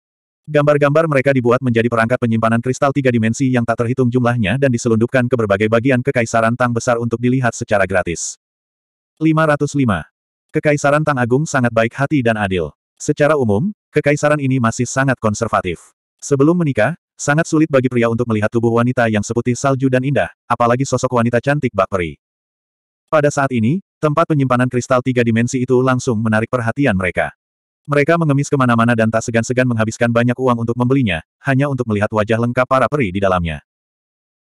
Gambar-gambar mereka dibuat menjadi perangkat penyimpanan kristal tiga dimensi yang tak terhitung jumlahnya dan diselundupkan ke berbagai bagian Kekaisaran Tang Besar untuk dilihat secara gratis. 505. Kekaisaran Tang Agung sangat baik hati dan adil. Secara umum, kekaisaran ini masih sangat konservatif. Sebelum menikah, sangat sulit bagi pria untuk melihat tubuh wanita yang seputih salju dan indah, apalagi sosok wanita cantik bak peri. Pada saat ini, tempat penyimpanan kristal tiga dimensi itu langsung menarik perhatian mereka. Mereka mengemis kemana-mana dan tak segan-segan menghabiskan banyak uang untuk membelinya, hanya untuk melihat wajah lengkap para peri di dalamnya.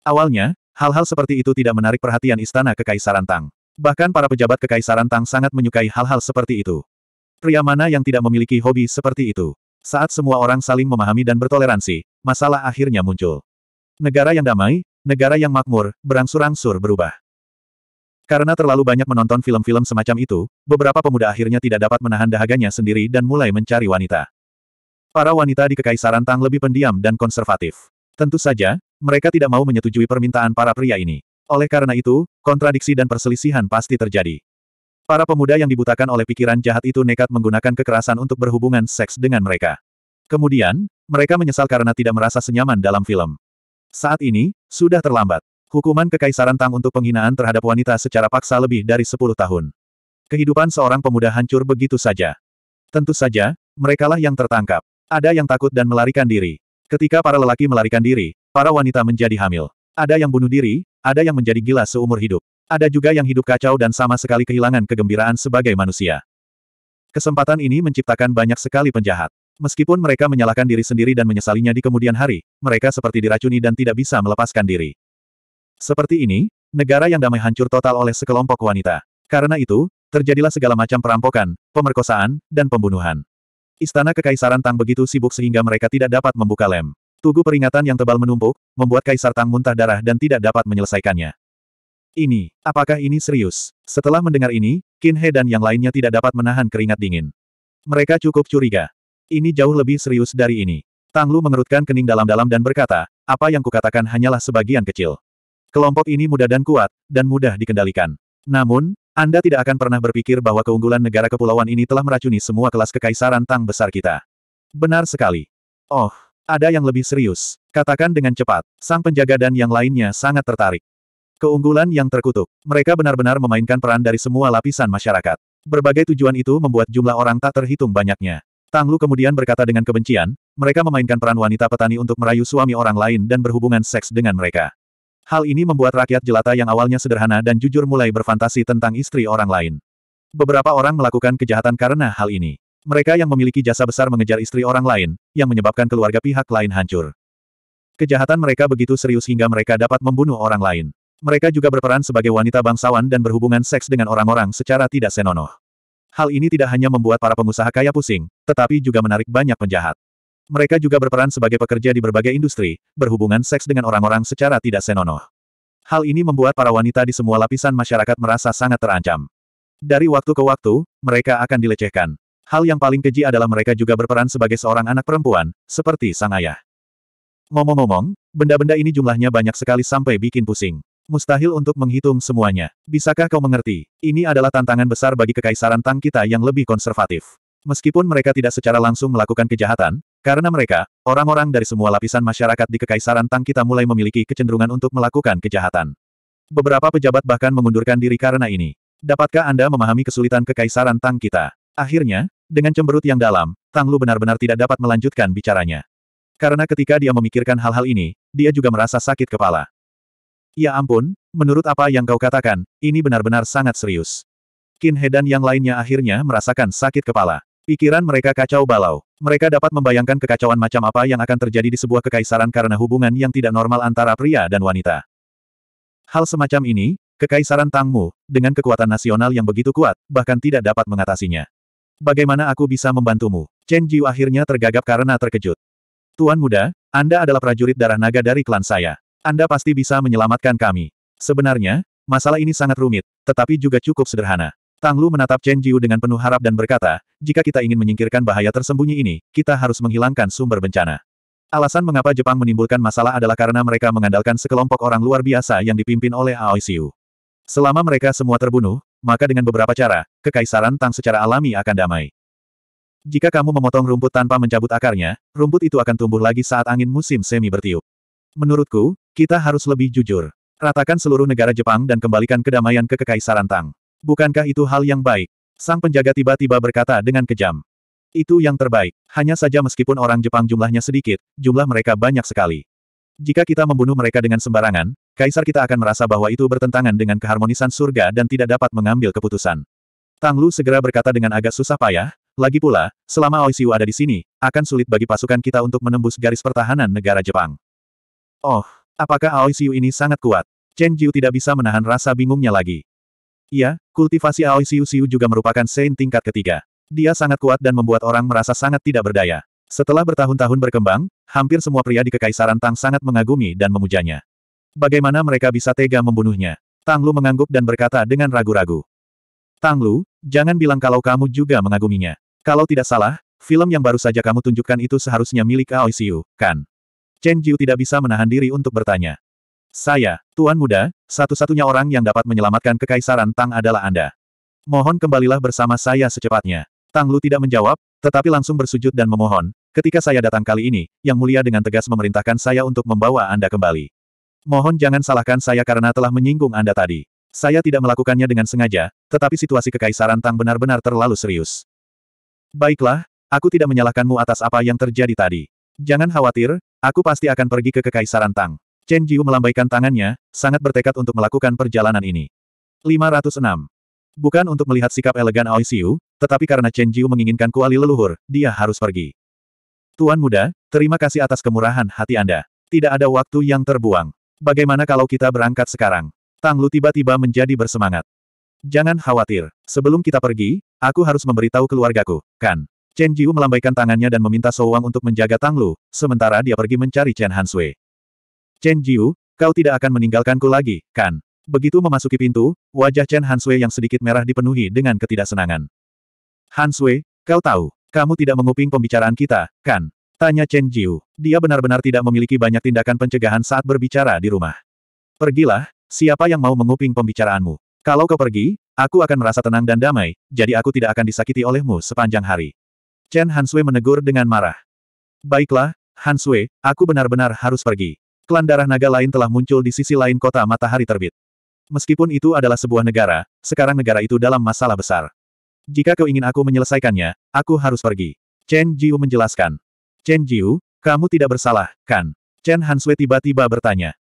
Awalnya, hal-hal seperti itu tidak menarik perhatian istana Kekaisaran Tang. Bahkan para pejabat Kekaisaran Tang sangat menyukai hal-hal seperti itu. Pria mana yang tidak memiliki hobi seperti itu? Saat semua orang saling memahami dan bertoleransi, masalah akhirnya muncul. Negara yang damai, negara yang makmur, berangsur-angsur berubah. Karena terlalu banyak menonton film-film semacam itu, beberapa pemuda akhirnya tidak dapat menahan dahaganya sendiri dan mulai mencari wanita. Para wanita di Kekaisaran Tang lebih pendiam dan konservatif. Tentu saja, mereka tidak mau menyetujui permintaan para pria ini. Oleh karena itu, kontradiksi dan perselisihan pasti terjadi. Para pemuda yang dibutakan oleh pikiran jahat itu nekat menggunakan kekerasan untuk berhubungan seks dengan mereka. Kemudian, mereka menyesal karena tidak merasa senyaman dalam film. Saat ini, sudah terlambat. Hukuman Kekaisaran Tang untuk penghinaan terhadap wanita secara paksa lebih dari 10 tahun. Kehidupan seorang pemuda hancur begitu saja. Tentu saja, merekalah yang tertangkap. Ada yang takut dan melarikan diri. Ketika para lelaki melarikan diri, para wanita menjadi hamil. Ada yang bunuh diri, ada yang menjadi gila seumur hidup. Ada juga yang hidup kacau dan sama sekali kehilangan kegembiraan sebagai manusia. Kesempatan ini menciptakan banyak sekali penjahat. Meskipun mereka menyalahkan diri sendiri dan menyesalinya di kemudian hari, mereka seperti diracuni dan tidak bisa melepaskan diri. Seperti ini, negara yang damai hancur total oleh sekelompok wanita. Karena itu, terjadilah segala macam perampokan, pemerkosaan, dan pembunuhan. Istana Kekaisaran Tang begitu sibuk sehingga mereka tidak dapat membuka lem. Tugu peringatan yang tebal menumpuk, membuat Kaisar Tang muntah darah dan tidak dapat menyelesaikannya. Ini, apakah ini serius? Setelah mendengar ini, Qin He dan yang lainnya tidak dapat menahan keringat dingin. Mereka cukup curiga. Ini jauh lebih serius dari ini. Tang Lu mengerutkan kening dalam-dalam dan berkata, apa yang kukatakan hanyalah sebagian kecil. Kelompok ini mudah dan kuat, dan mudah dikendalikan. Namun, Anda tidak akan pernah berpikir bahwa keunggulan negara kepulauan ini telah meracuni semua kelas kekaisaran Tang besar kita. Benar sekali. Oh, ada yang lebih serius. Katakan dengan cepat, sang penjaga dan yang lainnya sangat tertarik. Keunggulan yang terkutuk. Mereka benar-benar memainkan peran dari semua lapisan masyarakat. Berbagai tujuan itu membuat jumlah orang tak terhitung banyaknya. Tang Lu kemudian berkata dengan kebencian, mereka memainkan peran wanita petani untuk merayu suami orang lain dan berhubungan seks dengan mereka. Hal ini membuat rakyat jelata yang awalnya sederhana dan jujur mulai berfantasi tentang istri orang lain. Beberapa orang melakukan kejahatan karena hal ini. Mereka yang memiliki jasa besar mengejar istri orang lain, yang menyebabkan keluarga pihak lain hancur. Kejahatan mereka begitu serius hingga mereka dapat membunuh orang lain. Mereka juga berperan sebagai wanita bangsawan dan berhubungan seks dengan orang-orang secara tidak senonoh. Hal ini tidak hanya membuat para pengusaha kaya pusing, tetapi juga menarik banyak penjahat. Mereka juga berperan sebagai pekerja di berbagai industri, berhubungan seks dengan orang-orang secara tidak senonoh. Hal ini membuat para wanita di semua lapisan masyarakat merasa sangat terancam. Dari waktu ke waktu, mereka akan dilecehkan. Hal yang paling keji adalah mereka juga berperan sebagai seorang anak perempuan, seperti sang ayah. Ngomong-ngomong, benda-benda ini jumlahnya banyak sekali sampai bikin pusing. Mustahil untuk menghitung semuanya. Bisakah kau mengerti? Ini adalah tantangan besar bagi kekaisaran Tang kita yang lebih konservatif. Meskipun mereka tidak secara langsung melakukan kejahatan, karena mereka, orang-orang dari semua lapisan masyarakat di Kekaisaran Tang kita mulai memiliki kecenderungan untuk melakukan kejahatan. Beberapa pejabat bahkan mengundurkan diri karena ini. Dapatkah Anda memahami kesulitan Kekaisaran Tang kita? Akhirnya, dengan cemberut yang dalam, Tang Lu benar-benar tidak dapat melanjutkan bicaranya. Karena ketika dia memikirkan hal-hal ini, dia juga merasa sakit kepala. Ya ampun, menurut apa yang kau katakan, ini benar-benar sangat serius. Qin He dan yang lainnya akhirnya merasakan sakit kepala. Pikiran mereka kacau balau. Mereka dapat membayangkan kekacauan macam apa yang akan terjadi di sebuah kekaisaran karena hubungan yang tidak normal antara pria dan wanita. Hal semacam ini, kekaisaran Tangmu, dengan kekuatan nasional yang begitu kuat, bahkan tidak dapat mengatasinya. Bagaimana aku bisa membantumu? Chen Jiu akhirnya tergagap karena terkejut. Tuan muda, Anda adalah prajurit darah naga dari klan saya. Anda pasti bisa menyelamatkan kami. Sebenarnya, masalah ini sangat rumit, tetapi juga cukup sederhana. Tang Lu menatap Chen Jiu dengan penuh harap dan berkata, jika kita ingin menyingkirkan bahaya tersembunyi ini, kita harus menghilangkan sumber bencana. Alasan mengapa Jepang menimbulkan masalah adalah karena mereka mengandalkan sekelompok orang luar biasa yang dipimpin oleh Aoi Siu. Selama mereka semua terbunuh, maka dengan beberapa cara, kekaisaran Tang secara alami akan damai. Jika kamu memotong rumput tanpa mencabut akarnya, rumput itu akan tumbuh lagi saat angin musim semi bertiup. Menurutku, kita harus lebih jujur. Ratakan seluruh negara Jepang dan kembalikan kedamaian ke kekaisaran Tang. Bukankah itu hal yang baik? Sang penjaga tiba-tiba berkata dengan kejam. Itu yang terbaik. Hanya saja meskipun orang Jepang jumlahnya sedikit, jumlah mereka banyak sekali. Jika kita membunuh mereka dengan sembarangan, kaisar kita akan merasa bahwa itu bertentangan dengan keharmonisan surga dan tidak dapat mengambil keputusan. Tang Lu segera berkata dengan agak susah payah, lagi pula, selama Oisiu ada di sini, akan sulit bagi pasukan kita untuk menembus garis pertahanan negara Jepang. Oh, apakah Siu ini sangat kuat? Chen Jiu tidak bisa menahan rasa bingungnya lagi. Ya, kultivasi Aoi Siu Siu juga merupakan Saint tingkat ketiga. Dia sangat kuat dan membuat orang merasa sangat tidak berdaya. Setelah bertahun-tahun berkembang, hampir semua pria di Kekaisaran Tang sangat mengagumi dan memujanya. Bagaimana mereka bisa tega membunuhnya? Tang Lu mengangguk dan berkata dengan ragu-ragu. Tang Lu, jangan bilang kalau kamu juga mengaguminya. Kalau tidak salah, film yang baru saja kamu tunjukkan itu seharusnya milik Aoi Siu, kan? Chen Jiu tidak bisa menahan diri untuk bertanya. Saya, Tuan Muda, satu-satunya orang yang dapat menyelamatkan kekaisaran Tang adalah Anda. Mohon kembalilah bersama saya secepatnya. Tang Lu tidak menjawab, tetapi langsung bersujud dan memohon, ketika saya datang kali ini, Yang Mulia dengan tegas memerintahkan saya untuk membawa Anda kembali. Mohon jangan salahkan saya karena telah menyinggung Anda tadi. Saya tidak melakukannya dengan sengaja, tetapi situasi kekaisaran Tang benar-benar terlalu serius. Baiklah, aku tidak menyalahkanmu atas apa yang terjadi tadi. Jangan khawatir, aku pasti akan pergi ke kekaisaran Tang. Chen Jiu melambaikan tangannya, sangat bertekad untuk melakukan perjalanan ini. 506. Bukan untuk melihat sikap elegan Ao Xiu, tetapi karena Chen Jiu menginginkan kuali leluhur, dia harus pergi. Tuan muda, terima kasih atas kemurahan hati Anda. Tidak ada waktu yang terbuang. Bagaimana kalau kita berangkat sekarang? Tang Lu tiba-tiba menjadi bersemangat. Jangan khawatir. Sebelum kita pergi, aku harus memberitahu keluargaku, kan? Chen Jiu melambaikan tangannya dan meminta Sowang untuk menjaga Tang Lu, sementara dia pergi mencari Chen Han Chen Jiu, kau tidak akan meninggalkanku lagi, kan? Begitu memasuki pintu, wajah Chen Hansue yang sedikit merah dipenuhi dengan ketidaksenangan. Hansue, kau tahu, kamu tidak menguping pembicaraan kita, kan? Tanya Chen Jiu. Dia benar-benar tidak memiliki banyak tindakan pencegahan saat berbicara di rumah. Pergilah, siapa yang mau menguping pembicaraanmu? Kalau kau pergi, aku akan merasa tenang dan damai, jadi aku tidak akan disakiti olehmu sepanjang hari. Chen Hansue menegur dengan marah. Baiklah, Hansue, aku benar-benar harus pergi. Klan darah naga lain telah muncul di sisi lain kota matahari terbit. Meskipun itu adalah sebuah negara, sekarang negara itu dalam masalah besar. Jika kau ingin aku menyelesaikannya, aku harus pergi. Chen Jiu menjelaskan. Chen Jiu, kamu tidak bersalah, kan? Chen Hanswe tiba-tiba bertanya.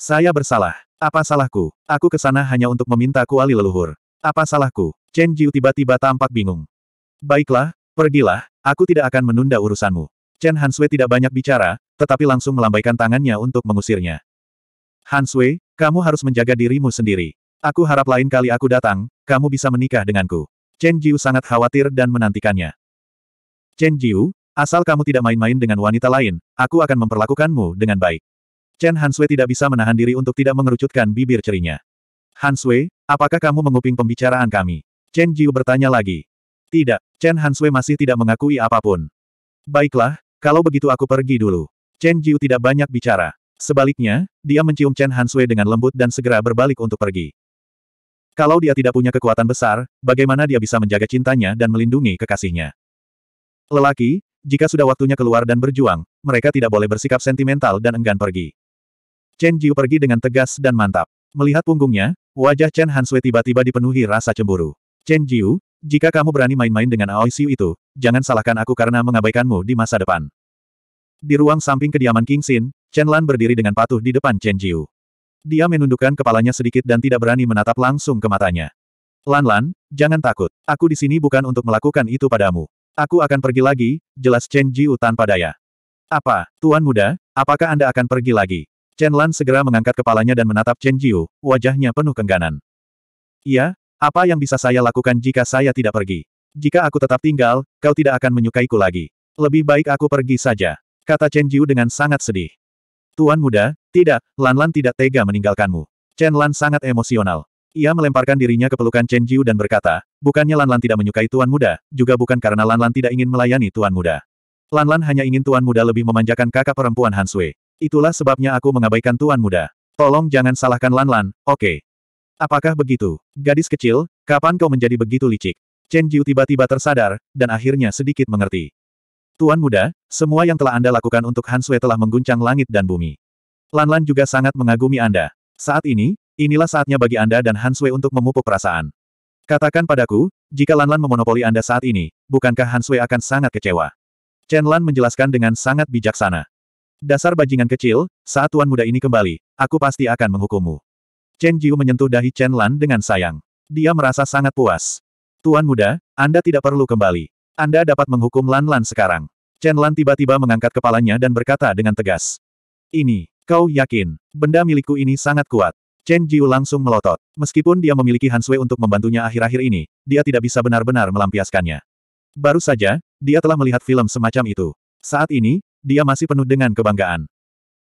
Saya bersalah. Apa salahku? Aku ke sana hanya untuk meminta kuali leluhur. Apa salahku? Chen Jiu tiba-tiba tampak bingung. Baiklah, pergilah, aku tidak akan menunda urusanmu. Chen Hanswe tidak banyak bicara, tetapi langsung melambaikan tangannya untuk mengusirnya. Han Sui, kamu harus menjaga dirimu sendiri. Aku harap lain kali aku datang, kamu bisa menikah denganku. Chen Jiu sangat khawatir dan menantikannya. Chen Jiu, asal kamu tidak main-main dengan wanita lain, aku akan memperlakukanmu dengan baik. Chen Han Sui tidak bisa menahan diri untuk tidak mengerucutkan bibir cerinya. Han Sui, apakah kamu menguping pembicaraan kami? Chen Jiu bertanya lagi. Tidak, Chen Han Sui masih tidak mengakui apapun. Baiklah, kalau begitu aku pergi dulu. Chen Jiu tidak banyak bicara. Sebaliknya, dia mencium Chen Hansui dengan lembut dan segera berbalik untuk pergi. Kalau dia tidak punya kekuatan besar, bagaimana dia bisa menjaga cintanya dan melindungi kekasihnya? Lelaki, jika sudah waktunya keluar dan berjuang, mereka tidak boleh bersikap sentimental dan enggan pergi. Chen Jiu pergi dengan tegas dan mantap. Melihat punggungnya, wajah Chen Hansui tiba-tiba dipenuhi rasa cemburu. Chen Jiu, jika kamu berani main-main dengan Aoi Siu itu, jangan salahkan aku karena mengabaikanmu di masa depan. Di ruang samping kediaman King Xin, Chen Lan berdiri dengan patuh di depan Chen Jiu. Dia menundukkan kepalanya sedikit dan tidak berani menatap langsung ke matanya. Lan Lan, jangan takut. Aku di sini bukan untuk melakukan itu padamu. Aku akan pergi lagi, jelas Chen Jiu tanpa daya. Apa, Tuan Muda, apakah Anda akan pergi lagi? Chen Lan segera mengangkat kepalanya dan menatap Chen Jiu, wajahnya penuh kengganan. Iya, apa yang bisa saya lakukan jika saya tidak pergi? Jika aku tetap tinggal, kau tidak akan menyukaiku lagi. Lebih baik aku pergi saja. Kata Chen Jiu dengan sangat sedih. Tuan muda, tidak, Lan Lan tidak tega meninggalkanmu. Chen Lan sangat emosional. Ia melemparkan dirinya ke pelukan Chen Jiu dan berkata, bukannya Lan Lan tidak menyukai tuan muda, juga bukan karena Lan Lan tidak ingin melayani tuan muda. Lan Lan hanya ingin tuan muda lebih memanjakan kakak perempuan Han Sui. Itulah sebabnya aku mengabaikan tuan muda. Tolong jangan salahkan Lan Lan, oke. Okay. Apakah begitu? Gadis kecil, kapan kau menjadi begitu licik? Chen Jiu tiba-tiba tersadar, dan akhirnya sedikit mengerti. Tuan muda, semua yang telah Anda lakukan untuk Han telah mengguncang langit dan bumi. Lan Lan juga sangat mengagumi Anda. Saat ini, inilah saatnya bagi Anda dan Han untuk memupuk perasaan. Katakan padaku, jika Lan Lan memonopoli Anda saat ini, bukankah Han akan sangat kecewa? Chen Lan menjelaskan dengan sangat bijaksana. Dasar bajingan kecil, saat tuan muda ini kembali, aku pasti akan menghukummu. Chen Jiu menyentuh dahi Chen Lan dengan sayang. Dia merasa sangat puas. Tuan muda, Anda tidak perlu kembali. Anda dapat menghukum Lan Lan sekarang. Chen Lan tiba-tiba mengangkat kepalanya dan berkata dengan tegas. Ini, kau yakin, benda milikku ini sangat kuat. Chen Jiu langsung melotot. Meskipun dia memiliki Han Sui untuk membantunya akhir-akhir ini, dia tidak bisa benar-benar melampiaskannya. Baru saja, dia telah melihat film semacam itu. Saat ini, dia masih penuh dengan kebanggaan.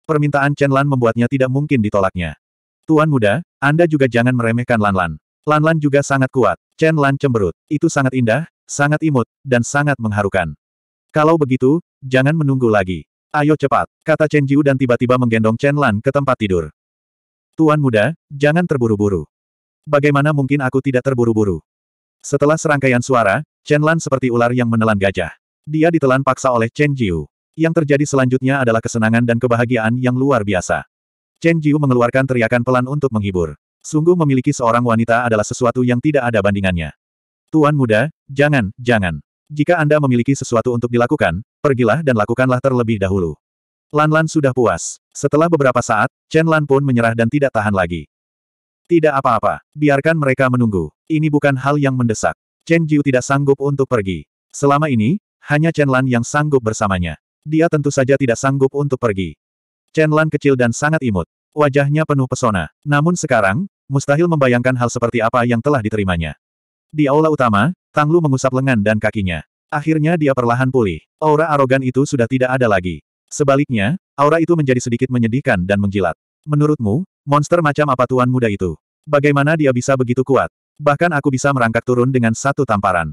Permintaan Chen Lan membuatnya tidak mungkin ditolaknya. Tuan muda, Anda juga jangan meremehkan Lan Lan. Lan Lan juga sangat kuat. Chen Lan cemberut. Itu sangat indah, Sangat imut, dan sangat mengharukan. Kalau begitu, jangan menunggu lagi. Ayo cepat, kata Chen Jiu dan tiba-tiba menggendong Chen Lan ke tempat tidur. Tuan muda, jangan terburu-buru. Bagaimana mungkin aku tidak terburu-buru? Setelah serangkaian suara, Chen Lan seperti ular yang menelan gajah. Dia ditelan paksa oleh Chen Jiu. Yang terjadi selanjutnya adalah kesenangan dan kebahagiaan yang luar biasa. Chen Jiu mengeluarkan teriakan pelan untuk menghibur. Sungguh memiliki seorang wanita adalah sesuatu yang tidak ada bandingannya. Tuan muda, jangan, jangan. Jika Anda memiliki sesuatu untuk dilakukan, pergilah dan lakukanlah terlebih dahulu. Lan Lan sudah puas. Setelah beberapa saat, Chen Lan pun menyerah dan tidak tahan lagi. Tidak apa-apa, biarkan mereka menunggu. Ini bukan hal yang mendesak. Chen Jiu tidak sanggup untuk pergi. Selama ini, hanya Chen Lan yang sanggup bersamanya. Dia tentu saja tidak sanggup untuk pergi. Chen Lan kecil dan sangat imut. Wajahnya penuh pesona. Namun sekarang, mustahil membayangkan hal seperti apa yang telah diterimanya. Di aula utama, Tang Lu mengusap lengan dan kakinya. Akhirnya dia perlahan pulih. Aura arogan itu sudah tidak ada lagi. Sebaliknya, aura itu menjadi sedikit menyedihkan dan menjilat. Menurutmu, monster macam apa tuan muda itu? Bagaimana dia bisa begitu kuat? Bahkan aku bisa merangkak turun dengan satu tamparan.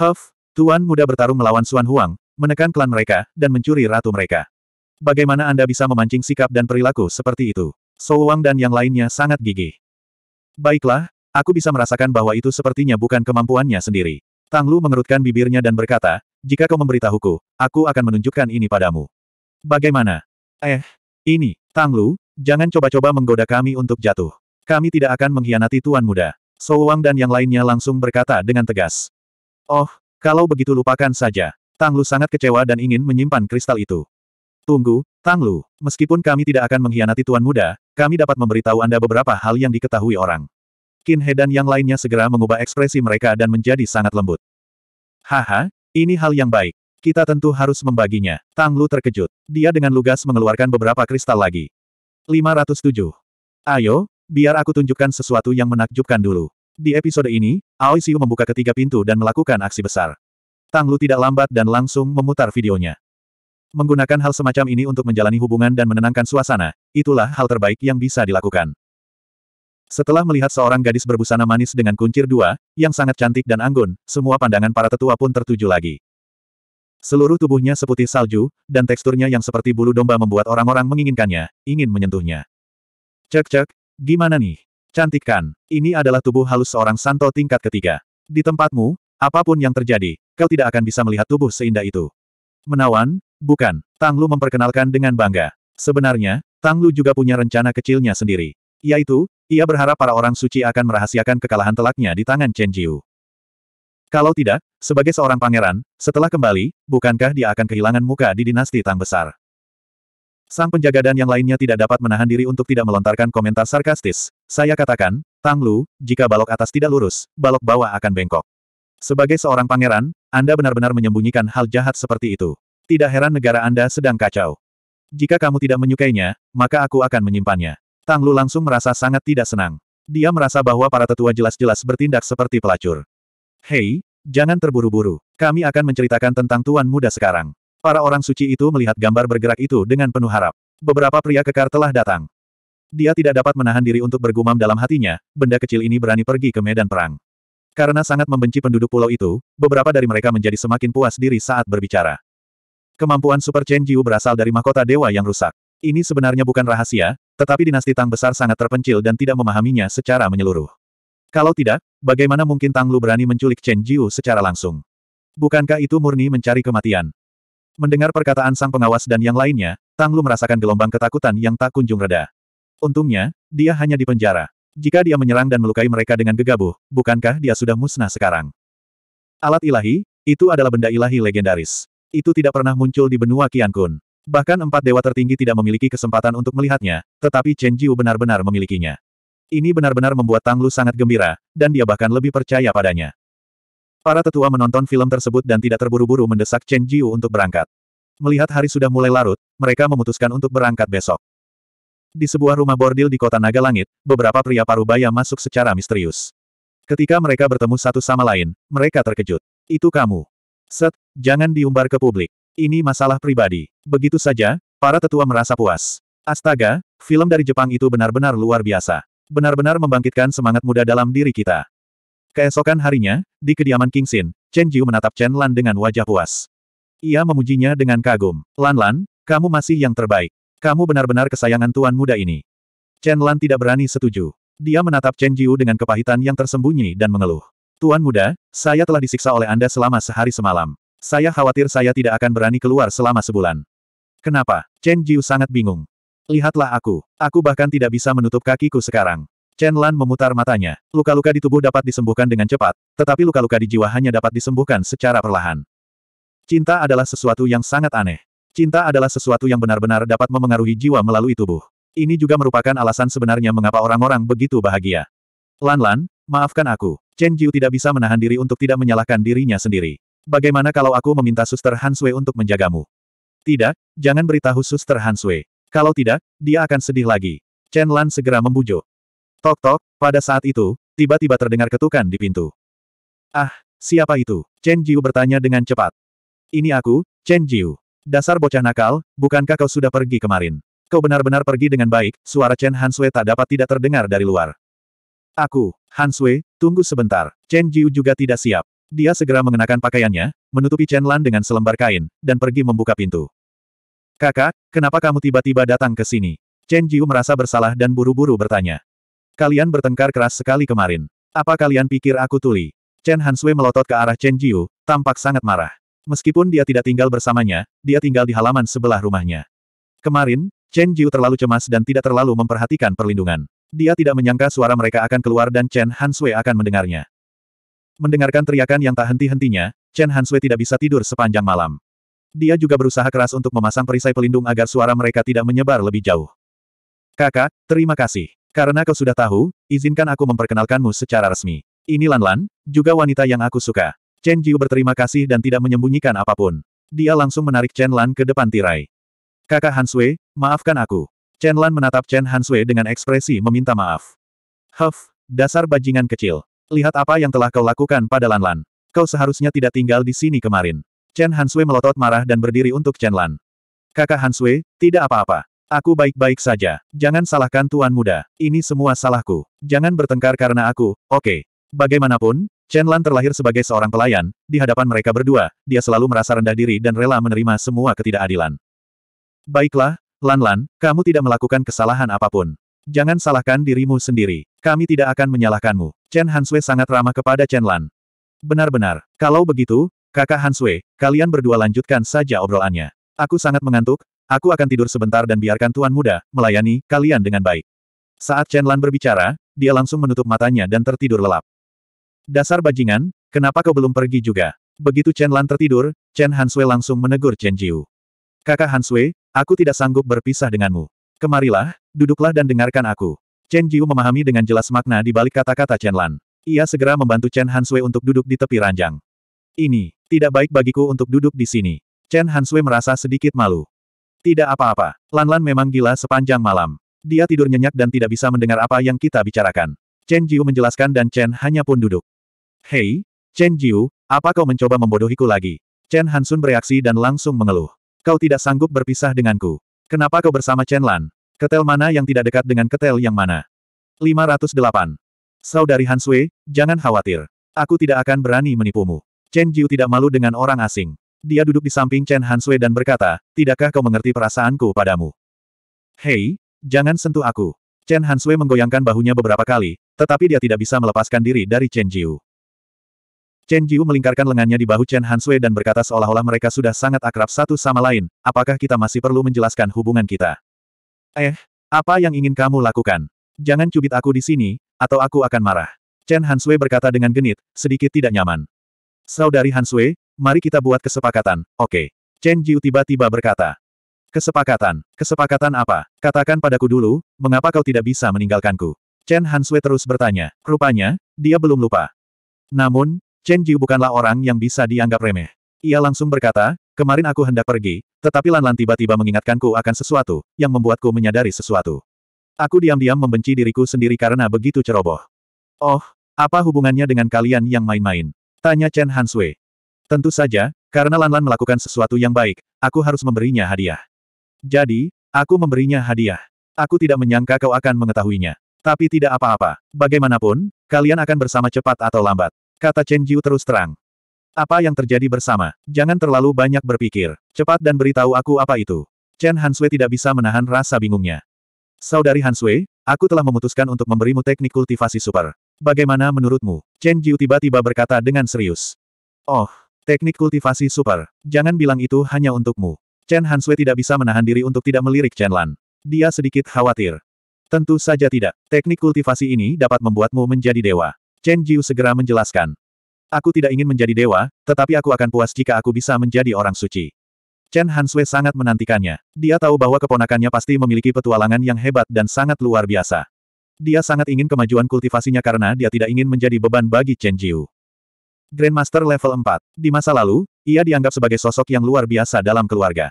Huff, tuan muda bertarung melawan Suan Huang, menekan klan mereka, dan mencuri ratu mereka. Bagaimana Anda bisa memancing sikap dan perilaku seperti itu? Sowang dan yang lainnya sangat gigih. Baiklah, Aku bisa merasakan bahwa itu sepertinya bukan kemampuannya sendiri. Tang Lu mengerutkan bibirnya dan berkata, jika kau memberitahuku, aku akan menunjukkan ini padamu. Bagaimana? Eh, ini, Tang Lu, jangan coba-coba menggoda kami untuk jatuh. Kami tidak akan mengkhianati Tuan Muda. So Wang dan yang lainnya langsung berkata dengan tegas. Oh, kalau begitu lupakan saja. Tang Lu sangat kecewa dan ingin menyimpan kristal itu. Tunggu, Tang Lu, meskipun kami tidak akan mengkhianati Tuan Muda, kami dapat memberitahu Anda beberapa hal yang diketahui orang. Qin He dan yang lainnya segera mengubah ekspresi mereka dan menjadi sangat lembut. Haha, ini hal yang baik. Kita tentu harus membaginya. Tang Lu terkejut. Dia dengan lugas mengeluarkan beberapa kristal lagi. 507. Ayo, biar aku tunjukkan sesuatu yang menakjubkan dulu. Di episode ini, Aoi Siu membuka ketiga pintu dan melakukan aksi besar. Tang Lu tidak lambat dan langsung memutar videonya. Menggunakan hal semacam ini untuk menjalani hubungan dan menenangkan suasana, itulah hal terbaik yang bisa dilakukan. Setelah melihat seorang gadis berbusana manis dengan kuncir dua, yang sangat cantik dan anggun, semua pandangan para tetua pun tertuju lagi. Seluruh tubuhnya seputih salju, dan teksturnya yang seperti bulu domba membuat orang-orang menginginkannya, ingin menyentuhnya. Cek-cek, gimana nih? Cantik kan? Ini adalah tubuh halus seorang santo tingkat ketiga. Di tempatmu, apapun yang terjadi, kau tidak akan bisa melihat tubuh seindah itu. Menawan? Bukan. Tanglu memperkenalkan dengan bangga. Sebenarnya, Tanglu juga punya rencana kecilnya sendiri. Yaitu, ia berharap para orang suci akan merahasiakan kekalahan telaknya di tangan Chen Jiu. Kalau tidak, sebagai seorang pangeran, setelah kembali, bukankah dia akan kehilangan muka di dinasti Tang Besar? Sang penjaga dan yang lainnya tidak dapat menahan diri untuk tidak melontarkan komentar sarkastis. Saya katakan, Tang Lu, jika balok atas tidak lurus, balok bawah akan bengkok. Sebagai seorang pangeran, Anda benar-benar menyembunyikan hal jahat seperti itu. Tidak heran negara Anda sedang kacau. Jika kamu tidak menyukainya, maka aku akan menyimpannya. Tang Lu langsung merasa sangat tidak senang. Dia merasa bahwa para tetua jelas-jelas bertindak seperti pelacur. Hei, jangan terburu-buru. Kami akan menceritakan tentang tuan muda sekarang. Para orang suci itu melihat gambar bergerak itu dengan penuh harap. Beberapa pria kekar telah datang. Dia tidak dapat menahan diri untuk bergumam dalam hatinya, benda kecil ini berani pergi ke medan perang. Karena sangat membenci penduduk pulau itu, beberapa dari mereka menjadi semakin puas diri saat berbicara. Kemampuan Super Chen Jiu berasal dari mahkota dewa yang rusak. Ini sebenarnya bukan rahasia, tetapi dinasti Tang besar sangat terpencil dan tidak memahaminya secara menyeluruh. Kalau tidak, bagaimana mungkin Tang Lu berani menculik Chen Jiu secara langsung? Bukankah itu murni mencari kematian? Mendengar perkataan sang pengawas dan yang lainnya, Tang Lu merasakan gelombang ketakutan yang tak kunjung reda. Untungnya, dia hanya dipenjara. Jika dia menyerang dan melukai mereka dengan gegabah, bukankah dia sudah musnah sekarang? Alat ilahi, itu adalah benda ilahi legendaris. Itu tidak pernah muncul di benua Qiankun. Bahkan empat dewa tertinggi tidak memiliki kesempatan untuk melihatnya, tetapi Chen Jiu benar-benar memilikinya. Ini benar-benar membuat Tang Lu sangat gembira, dan dia bahkan lebih percaya padanya. Para tetua menonton film tersebut dan tidak terburu-buru mendesak Chen Jiu untuk berangkat. Melihat hari sudah mulai larut, mereka memutuskan untuk berangkat besok. Di sebuah rumah bordil di kota Naga Langit, beberapa pria parubaya masuk secara misterius. Ketika mereka bertemu satu sama lain, mereka terkejut. Itu kamu. Set, jangan diumbar ke publik. Ini masalah pribadi. Begitu saja, para tetua merasa puas. Astaga, film dari Jepang itu benar-benar luar biasa. Benar-benar membangkitkan semangat muda dalam diri kita. Keesokan harinya, di kediaman King Sin, Chen Jiu menatap Chen Lan dengan wajah puas. Ia memujinya dengan kagum. Lan Lan, kamu masih yang terbaik. Kamu benar-benar kesayangan tuan muda ini. Chen Lan tidak berani setuju. Dia menatap Chen Jiu dengan kepahitan yang tersembunyi dan mengeluh. Tuan muda, saya telah disiksa oleh Anda selama sehari semalam. Saya khawatir saya tidak akan berani keluar selama sebulan. Kenapa? Chen Jiu sangat bingung. Lihatlah aku. Aku bahkan tidak bisa menutup kakiku sekarang. Chen Lan memutar matanya. Luka-luka di tubuh dapat disembuhkan dengan cepat, tetapi luka-luka di jiwa hanya dapat disembuhkan secara perlahan. Cinta adalah sesuatu yang sangat aneh. Cinta adalah sesuatu yang benar-benar dapat memengaruhi jiwa melalui tubuh. Ini juga merupakan alasan sebenarnya mengapa orang-orang begitu bahagia. Lan Lan, maafkan aku. Chen Jiu tidak bisa menahan diri untuk tidak menyalahkan dirinya sendiri. Bagaimana kalau aku meminta Suster Han untuk menjagamu? Tidak, jangan beritahu Suster Han Kalau tidak, dia akan sedih lagi. Chen Lan segera membujuk. Tok-tok, pada saat itu, tiba-tiba terdengar ketukan di pintu. Ah, siapa itu? Chen Jiu bertanya dengan cepat. Ini aku, Chen Jiu. Dasar bocah nakal, bukankah kau sudah pergi kemarin? Kau benar-benar pergi dengan baik, suara Chen Han tak dapat tidak terdengar dari luar. Aku, Han tunggu sebentar. Chen Jiu juga tidak siap. Dia segera mengenakan pakaiannya, menutupi Chen Lan dengan selembar kain, dan pergi membuka pintu. Kakak, kenapa kamu tiba-tiba datang ke sini? Chen Jiu merasa bersalah dan buru-buru bertanya. Kalian bertengkar keras sekali kemarin. Apa kalian pikir aku tuli? Chen Hanswe melotot ke arah Chen Jiu, tampak sangat marah. Meskipun dia tidak tinggal bersamanya, dia tinggal di halaman sebelah rumahnya. Kemarin, Chen Jiu terlalu cemas dan tidak terlalu memperhatikan perlindungan. Dia tidak menyangka suara mereka akan keluar dan Chen Hanswe akan mendengarnya. Mendengarkan teriakan yang tak henti-hentinya, Chen Hanswe tidak bisa tidur sepanjang malam. Dia juga berusaha keras untuk memasang perisai pelindung agar suara mereka tidak menyebar lebih jauh. Kakak, terima kasih. Karena kau sudah tahu, izinkan aku memperkenalkanmu secara resmi. Ini Lan Lan, juga wanita yang aku suka. Chen Jiu berterima kasih dan tidak menyembunyikan apapun. Dia langsung menarik Chen Lan ke depan tirai. Kakak Hanswe, maafkan aku. Chen Lan menatap Chen Hanswe dengan ekspresi meminta maaf. Huff, dasar bajingan kecil. Lihat apa yang telah kau lakukan pada Lanlan. Lan. Kau seharusnya tidak tinggal di sini kemarin. Chen Hansue melotot marah dan berdiri untuk Chen Lan. Kakak Hansue, tidak apa-apa. Aku baik-baik saja. Jangan salahkan tuan muda. Ini semua salahku. Jangan bertengkar karena aku, oke. Okay. Bagaimanapun, Chen Lan terlahir sebagai seorang pelayan, di hadapan mereka berdua, dia selalu merasa rendah diri dan rela menerima semua ketidakadilan. Baiklah, Lan Lan, kamu tidak melakukan kesalahan apapun. Jangan salahkan dirimu sendiri. Kami tidak akan menyalahkanmu. Chen Hansue sangat ramah kepada Chen Lan. Benar-benar. Kalau begitu, kakak Hansue, kalian berdua lanjutkan saja obrolannya. Aku sangat mengantuk, aku akan tidur sebentar dan biarkan Tuan Muda melayani kalian dengan baik. Saat Chen Lan berbicara, dia langsung menutup matanya dan tertidur lelap. Dasar bajingan, kenapa kau belum pergi juga? Begitu Chen Lan tertidur, Chen Hansue langsung menegur Chen Jiu. Kakak Hansue, aku tidak sanggup berpisah denganmu. Kemarilah, duduklah dan dengarkan aku. Chen Jiu memahami dengan jelas makna di balik kata-kata Chen Lan. Ia segera membantu Chen Hansui untuk duduk di tepi ranjang. Ini, tidak baik bagiku untuk duduk di sini. Chen Hansui merasa sedikit malu. Tidak apa-apa, Lan Lan memang gila sepanjang malam. Dia tidur nyenyak dan tidak bisa mendengar apa yang kita bicarakan. Chen Jiu menjelaskan dan Chen hanya pun duduk. Hei, Chen Jiu, apa kau mencoba membodohiku lagi? Chen Hansun bereaksi dan langsung mengeluh. Kau tidak sanggup berpisah denganku. Kenapa kau bersama Chen Lan? Ketel mana yang tidak dekat dengan ketel yang mana? 508. Saudari Hansue, jangan khawatir. Aku tidak akan berani menipumu. Chen Jiu tidak malu dengan orang asing. Dia duduk di samping Chen Hansue dan berkata, tidakkah kau mengerti perasaanku padamu? Hei, jangan sentuh aku. Chen Hansue menggoyangkan bahunya beberapa kali, tetapi dia tidak bisa melepaskan diri dari Chen Jiu. Chen Jiu melingkarkan lengannya di bahu Chen Hansue dan berkata seolah-olah mereka sudah sangat akrab satu sama lain, apakah kita masih perlu menjelaskan hubungan kita? Eh, apa yang ingin kamu lakukan? Jangan cubit aku di sini, atau aku akan marah. Chen Hansue berkata dengan genit, sedikit tidak nyaman. Saudari Hansue, mari kita buat kesepakatan, oke. Okay. Chen Jiu tiba-tiba berkata. Kesepakatan, kesepakatan apa? Katakan padaku dulu, mengapa kau tidak bisa meninggalkanku? Chen Hansue terus bertanya, rupanya, dia belum lupa. Namun, Chen Jiu bukanlah orang yang bisa dianggap remeh. Ia langsung berkata, Kemarin aku hendak pergi, tetapi Lan tiba-tiba mengingatkanku akan sesuatu, yang membuatku menyadari sesuatu. Aku diam-diam membenci diriku sendiri karena begitu ceroboh. Oh, apa hubungannya dengan kalian yang main-main? Tanya Chen Hansui. Tentu saja, karena Lan melakukan sesuatu yang baik, aku harus memberinya hadiah. Jadi, aku memberinya hadiah. Aku tidak menyangka kau akan mengetahuinya. Tapi tidak apa-apa. Bagaimanapun, kalian akan bersama cepat atau lambat. Kata Chen Jiu terus terang. Apa yang terjadi bersama? Jangan terlalu banyak berpikir. Cepat dan beritahu aku apa itu. Chen Hansue tidak bisa menahan rasa bingungnya. Saudari Hansue, aku telah memutuskan untuk memberimu teknik kultivasi super. Bagaimana menurutmu? Chen Jiu tiba-tiba berkata dengan serius. Oh, teknik kultivasi super. Jangan bilang itu hanya untukmu. Chen Hansue tidak bisa menahan diri untuk tidak melirik Chen Lan. Dia sedikit khawatir. Tentu saja tidak. Teknik kultivasi ini dapat membuatmu menjadi dewa. Chen Jiu segera menjelaskan. Aku tidak ingin menjadi dewa, tetapi aku akan puas jika aku bisa menjadi orang suci. Chen Hanswe sangat menantikannya. Dia tahu bahwa keponakannya pasti memiliki petualangan yang hebat dan sangat luar biasa. Dia sangat ingin kemajuan kultivasinya karena dia tidak ingin menjadi beban bagi Chen Jiu. Grandmaster level 4. Di masa lalu, ia dianggap sebagai sosok yang luar biasa dalam keluarga.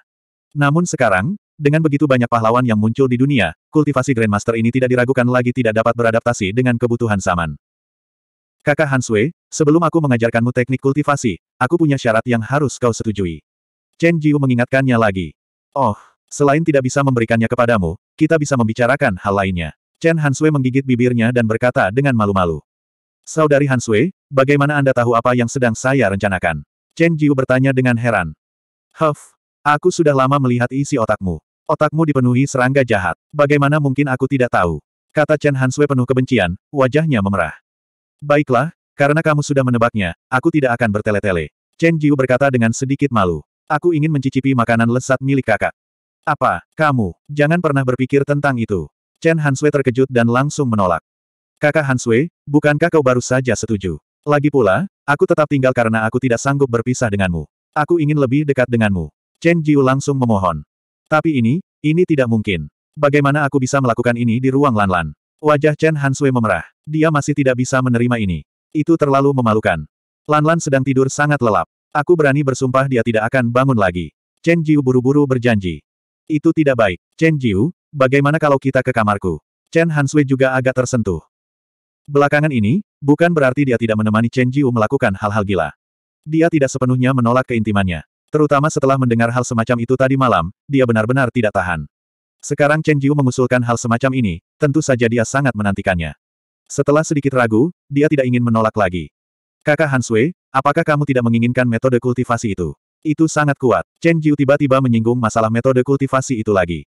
Namun sekarang, dengan begitu banyak pahlawan yang muncul di dunia, kultivasi Grandmaster ini tidak diragukan lagi tidak dapat beradaptasi dengan kebutuhan zaman. Kakak Hanswe, sebelum aku mengajarkanmu teknik kultivasi, aku punya syarat yang harus kau setujui. Chen Jiu mengingatkannya lagi. Oh, selain tidak bisa memberikannya kepadamu, kita bisa membicarakan hal lainnya. Chen Hanswe menggigit bibirnya dan berkata dengan malu-malu. Saudari Hanswe, bagaimana Anda tahu apa yang sedang saya rencanakan? Chen Jiu bertanya dengan heran. Huff, aku sudah lama melihat isi otakmu. Otakmu dipenuhi serangga jahat. Bagaimana mungkin aku tidak tahu? Kata Chen Hanswe penuh kebencian, wajahnya memerah. Baiklah, karena kamu sudah menebaknya, aku tidak akan bertele-tele. Chen Jiu berkata dengan sedikit malu. Aku ingin mencicipi makanan lesat milik kakak. Apa, kamu, jangan pernah berpikir tentang itu. Chen Hansue terkejut dan langsung menolak. Kakak Hansue, bukankah kau baru saja setuju? Lagi pula, aku tetap tinggal karena aku tidak sanggup berpisah denganmu. Aku ingin lebih dekat denganmu. Chen Jiu langsung memohon. Tapi ini, ini tidak mungkin. Bagaimana aku bisa melakukan ini di ruang Lanlan? -lan? Wajah Chen Hansui memerah. Dia masih tidak bisa menerima ini. Itu terlalu memalukan. Lanlan -lan sedang tidur sangat lelap. Aku berani bersumpah dia tidak akan bangun lagi. Chen Jiu buru-buru berjanji. Itu tidak baik. Chen Jiu, bagaimana kalau kita ke kamarku? Chen Hansui juga agak tersentuh. Belakangan ini, bukan berarti dia tidak menemani Chen Jiu melakukan hal-hal gila. Dia tidak sepenuhnya menolak keintimannya. Terutama setelah mendengar hal semacam itu tadi malam, dia benar-benar tidak tahan. Sekarang Chen Jiu mengusulkan hal semacam ini, tentu saja dia sangat menantikannya. Setelah sedikit ragu, dia tidak ingin menolak lagi. Kakak Han Sui, apakah kamu tidak menginginkan metode kultivasi itu? Itu sangat kuat. Chen Jiu tiba-tiba menyinggung masalah metode kultivasi itu lagi.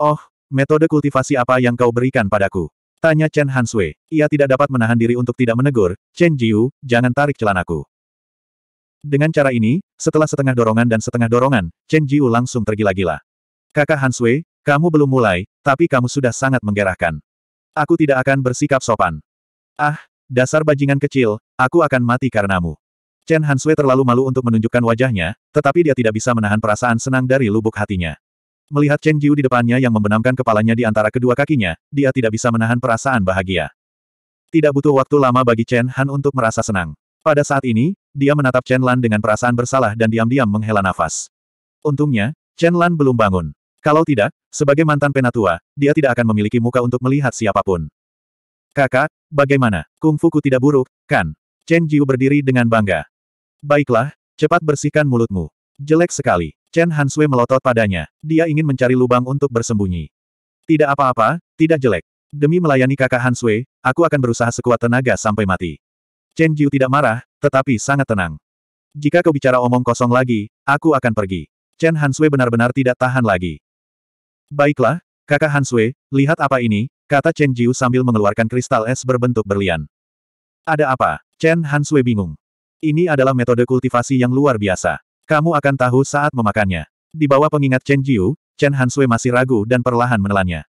Oh, metode kultivasi apa yang kau berikan padaku? Tanya Chen Han Sui. Ia tidak dapat menahan diri untuk tidak menegur, Chen Jiu, jangan tarik celanaku. Dengan cara ini, setelah setengah dorongan dan setengah dorongan, Chen Jiu langsung tergila-gila. Kakak Han Sui, kamu belum mulai, tapi kamu sudah sangat menggerahkan. Aku tidak akan bersikap sopan. Ah, dasar bajingan kecil, aku akan mati karenamu. Chen Hansue terlalu malu untuk menunjukkan wajahnya, tetapi dia tidak bisa menahan perasaan senang dari lubuk hatinya. Melihat Chen Jiu di depannya yang membenamkan kepalanya di antara kedua kakinya, dia tidak bisa menahan perasaan bahagia. Tidak butuh waktu lama bagi Chen Han untuk merasa senang. Pada saat ini, dia menatap Chen Lan dengan perasaan bersalah dan diam-diam menghela nafas. Untungnya, Chen Lan belum bangun. Kalau tidak, sebagai mantan penatua, dia tidak akan memiliki muka untuk melihat siapapun. Kakak, bagaimana? Kungfuku tidak buruk, kan? Chen Jiu berdiri dengan bangga. Baiklah, cepat bersihkan mulutmu. Jelek sekali. Chen Hanswe melotot padanya. Dia ingin mencari lubang untuk bersembunyi. Tidak apa-apa, tidak jelek. Demi melayani kakak Hanswe, aku akan berusaha sekuat tenaga sampai mati. Chen Jiu tidak marah, tetapi sangat tenang. Jika kau bicara omong kosong lagi, aku akan pergi. Chen Hanswe benar-benar tidak tahan lagi. Baiklah, kakak Hansue, lihat apa ini, kata Chen Jiu sambil mengeluarkan kristal es berbentuk berlian. Ada apa? Chen Hansue bingung. Ini adalah metode kultivasi yang luar biasa. Kamu akan tahu saat memakannya. Di bawah pengingat Chen Jiu, Chen Hansue masih ragu dan perlahan menelannya.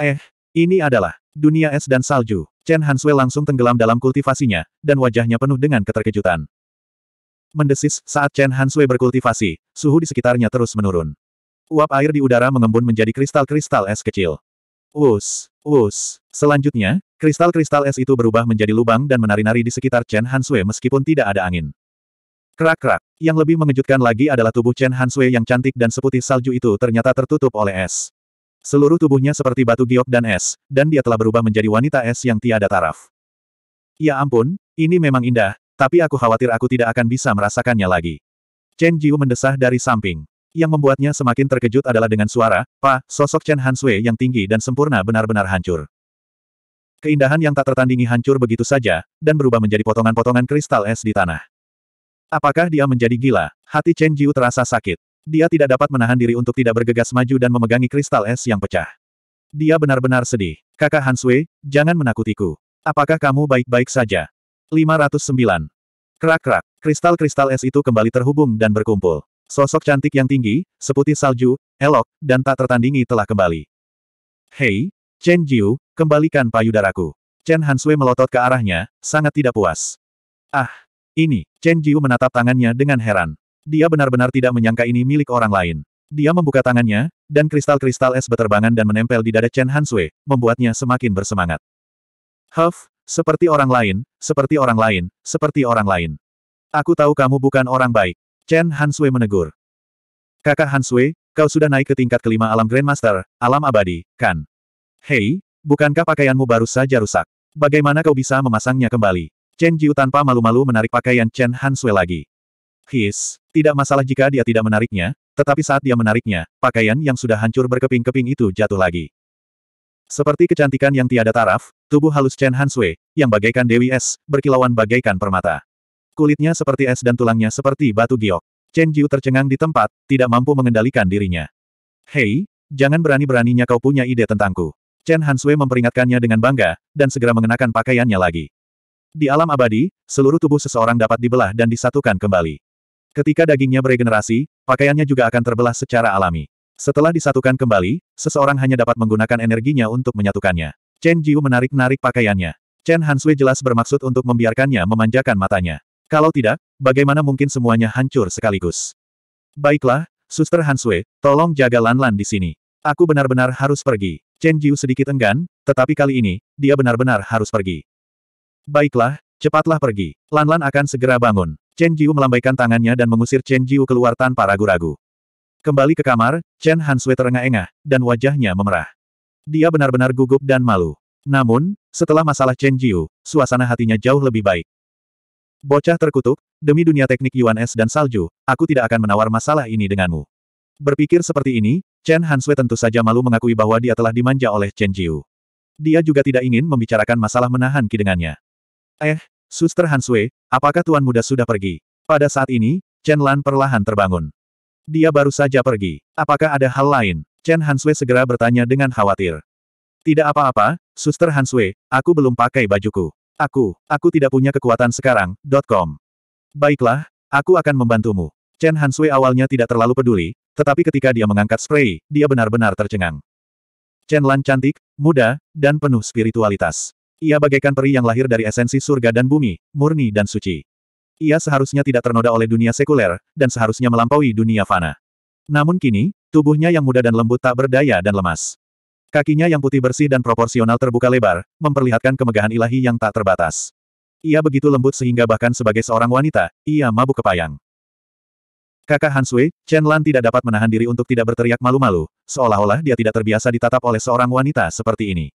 Eh, ini adalah dunia es dan salju. Chen Hansue langsung tenggelam dalam kultivasinya, dan wajahnya penuh dengan keterkejutan. Mendesis, saat Chen Hansue berkultivasi, suhu di sekitarnya terus menurun. Uap air di udara mengembun menjadi kristal-kristal es kecil. Us, us. Selanjutnya, kristal-kristal es itu berubah menjadi lubang dan menari-nari di sekitar Chen Hansue meskipun tidak ada angin. Krak-krak. Yang lebih mengejutkan lagi adalah tubuh Chen Hansue yang cantik dan seputih salju itu ternyata tertutup oleh es. Seluruh tubuhnya seperti batu giok dan es, dan dia telah berubah menjadi wanita es yang tiada taraf. Ya ampun, ini memang indah, tapi aku khawatir aku tidak akan bisa merasakannya lagi. Chen Jiu mendesah dari samping. Yang membuatnya semakin terkejut adalah dengan suara, Pa, sosok Chen Han yang tinggi dan sempurna benar-benar hancur. Keindahan yang tak tertandingi hancur begitu saja, dan berubah menjadi potongan-potongan kristal es di tanah. Apakah dia menjadi gila? Hati Chen Jiu terasa sakit. Dia tidak dapat menahan diri untuk tidak bergegas maju dan memegangi kristal es yang pecah. Dia benar-benar sedih. Kakak Han jangan menakutiku. Apakah kamu baik-baik saja? 509. Krak-krak, kristal-kristal es itu kembali terhubung dan berkumpul. Sosok cantik yang tinggi, seputih salju, elok, dan tak tertandingi telah kembali. Hei, Chen Jiu, kembalikan payudaraku. Chen Hanswe melotot ke arahnya, sangat tidak puas. Ah, ini, Chen Jiu menatap tangannya dengan heran. Dia benar-benar tidak menyangka ini milik orang lain. Dia membuka tangannya, dan kristal-kristal es berterbangan dan menempel di dada Chen Hanswe, membuatnya semakin bersemangat. Huff, seperti orang lain, seperti orang lain, seperti orang lain. Aku tahu kamu bukan orang baik. Chen Hansui menegur. Kakak Hansui, kau sudah naik ke tingkat kelima alam Grandmaster, alam abadi, kan? Hei, bukankah pakaianmu baru saja rusak? Bagaimana kau bisa memasangnya kembali? Chen Jiu tanpa malu-malu menarik pakaian Chen Hansui lagi. His, tidak masalah jika dia tidak menariknya, tetapi saat dia menariknya, pakaian yang sudah hancur berkeping-keping itu jatuh lagi. Seperti kecantikan yang tiada taraf, tubuh halus Chen Hansui, yang bagaikan Dewi Es, berkilauan bagaikan permata. Kulitnya seperti es dan tulangnya seperti batu giok. Chen Jiu tercengang di tempat, tidak mampu mengendalikan dirinya. Hei, jangan berani-beraninya kau punya ide tentangku. Chen Hansue memperingatkannya dengan bangga, dan segera mengenakan pakaiannya lagi. Di alam abadi, seluruh tubuh seseorang dapat dibelah dan disatukan kembali. Ketika dagingnya beregenerasi, pakaiannya juga akan terbelah secara alami. Setelah disatukan kembali, seseorang hanya dapat menggunakan energinya untuk menyatukannya. Chen Jiu menarik-narik pakaiannya. Chen Hansui jelas bermaksud untuk membiarkannya memanjakan matanya. Kalau tidak, bagaimana mungkin semuanya hancur sekaligus? Baiklah, Suster Hansue, tolong jaga Lanlan lan di sini. Aku benar-benar harus pergi. Chen Jiu sedikit enggan, tetapi kali ini, dia benar-benar harus pergi. Baiklah, cepatlah pergi. Lanlan lan akan segera bangun. Chen Jiu melambaikan tangannya dan mengusir Chen Jiu keluar tanpa ragu-ragu. Kembali ke kamar, Chen Hansue terengah-engah, dan wajahnya memerah. Dia benar-benar gugup dan malu. Namun, setelah masalah Chen Jiu, suasana hatinya jauh lebih baik. Bocah terkutuk, demi dunia teknik Yuan Es dan salju, aku tidak akan menawar masalah ini denganmu. Berpikir seperti ini, Chen Hansue tentu saja malu mengakui bahwa dia telah dimanja oleh Chen Jiu. Dia juga tidak ingin membicarakan masalah menahan ki dengannya. Eh, suster Hansue, apakah tuan muda sudah pergi? Pada saat ini, Chen Lan perlahan terbangun. Dia baru saja pergi. Apakah ada hal lain? Chen Hansue segera bertanya dengan khawatir. Tidak apa-apa, suster Hansue, aku belum pakai bajuku. Aku, aku tidak punya kekuatan sekarang, .com. Baiklah, aku akan membantumu. Chen Hansui awalnya tidak terlalu peduli, tetapi ketika dia mengangkat spray, dia benar-benar tercengang. Chen Lan cantik, muda, dan penuh spiritualitas. Ia bagaikan peri yang lahir dari esensi surga dan bumi, murni dan suci. Ia seharusnya tidak ternoda oleh dunia sekuler, dan seharusnya melampaui dunia fana. Namun kini, tubuhnya yang muda dan lembut tak berdaya dan lemas. Kakinya yang putih bersih dan proporsional terbuka lebar, memperlihatkan kemegahan ilahi yang tak terbatas. Ia begitu lembut sehingga bahkan sebagai seorang wanita, ia mabuk kepayang. Kakak Han Chen Lan tidak dapat menahan diri untuk tidak berteriak malu-malu, seolah-olah dia tidak terbiasa ditatap oleh seorang wanita seperti ini.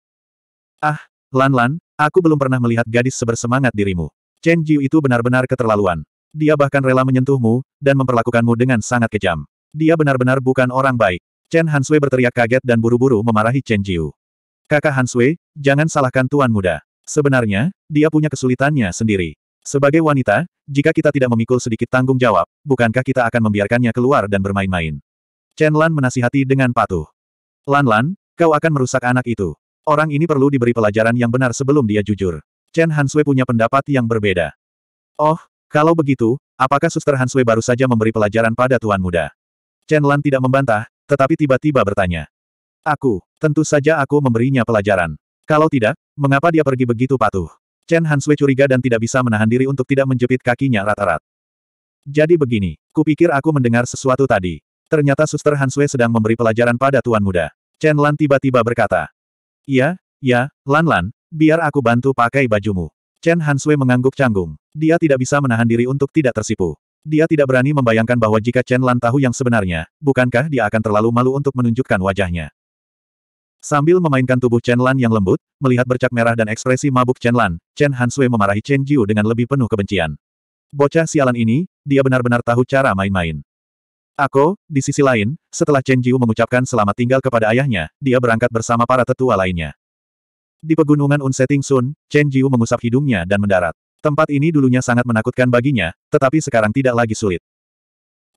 Ah, Lan Lan, aku belum pernah melihat gadis sebersemangat dirimu. Chen Jiu itu benar-benar keterlaluan. Dia bahkan rela menyentuhmu, dan memperlakukanmu dengan sangat kejam. Dia benar-benar bukan orang baik. Chen Hansui berteriak kaget dan buru-buru memarahi Chen Jiu. Kakak Hansui, jangan salahkan tuan muda. Sebenarnya, dia punya kesulitannya sendiri. Sebagai wanita, jika kita tidak memikul sedikit tanggung jawab, bukankah kita akan membiarkannya keluar dan bermain-main? Chen Lan menasihati dengan patuh. Lan Lan, kau akan merusak anak itu. Orang ini perlu diberi pelajaran yang benar sebelum dia jujur. Chen Hansui punya pendapat yang berbeda. Oh, kalau begitu, apakah suster Hansui baru saja memberi pelajaran pada tuan muda? Chen Lan tidak membantah, tetapi tiba-tiba bertanya. Aku, tentu saja aku memberinya pelajaran. Kalau tidak, mengapa dia pergi begitu patuh? Chen Hanswe curiga dan tidak bisa menahan diri untuk tidak menjepit kakinya rata rat Jadi begini, kupikir aku mendengar sesuatu tadi. Ternyata suster Hanswe sedang memberi pelajaran pada tuan muda. Chen Lan tiba-tiba berkata. Iya, ya, Lan Lan, biar aku bantu pakai bajumu. Chen Hanswe mengangguk canggung. Dia tidak bisa menahan diri untuk tidak tersipu. Dia tidak berani membayangkan bahwa jika Chen Lan tahu yang sebenarnya, bukankah dia akan terlalu malu untuk menunjukkan wajahnya. Sambil memainkan tubuh Chen Lan yang lembut, melihat bercak merah dan ekspresi mabuk Chen Lan, Chen Hansui memarahi Chen Jiu dengan lebih penuh kebencian. Bocah sialan ini, dia benar-benar tahu cara main-main. Aku, di sisi lain, setelah Chen Jiu mengucapkan selamat tinggal kepada ayahnya, dia berangkat bersama para tetua lainnya. Di pegunungan Unsetting Sun, Chen Jiu mengusap hidungnya dan mendarat. Tempat ini dulunya sangat menakutkan baginya, tetapi sekarang tidak lagi sulit.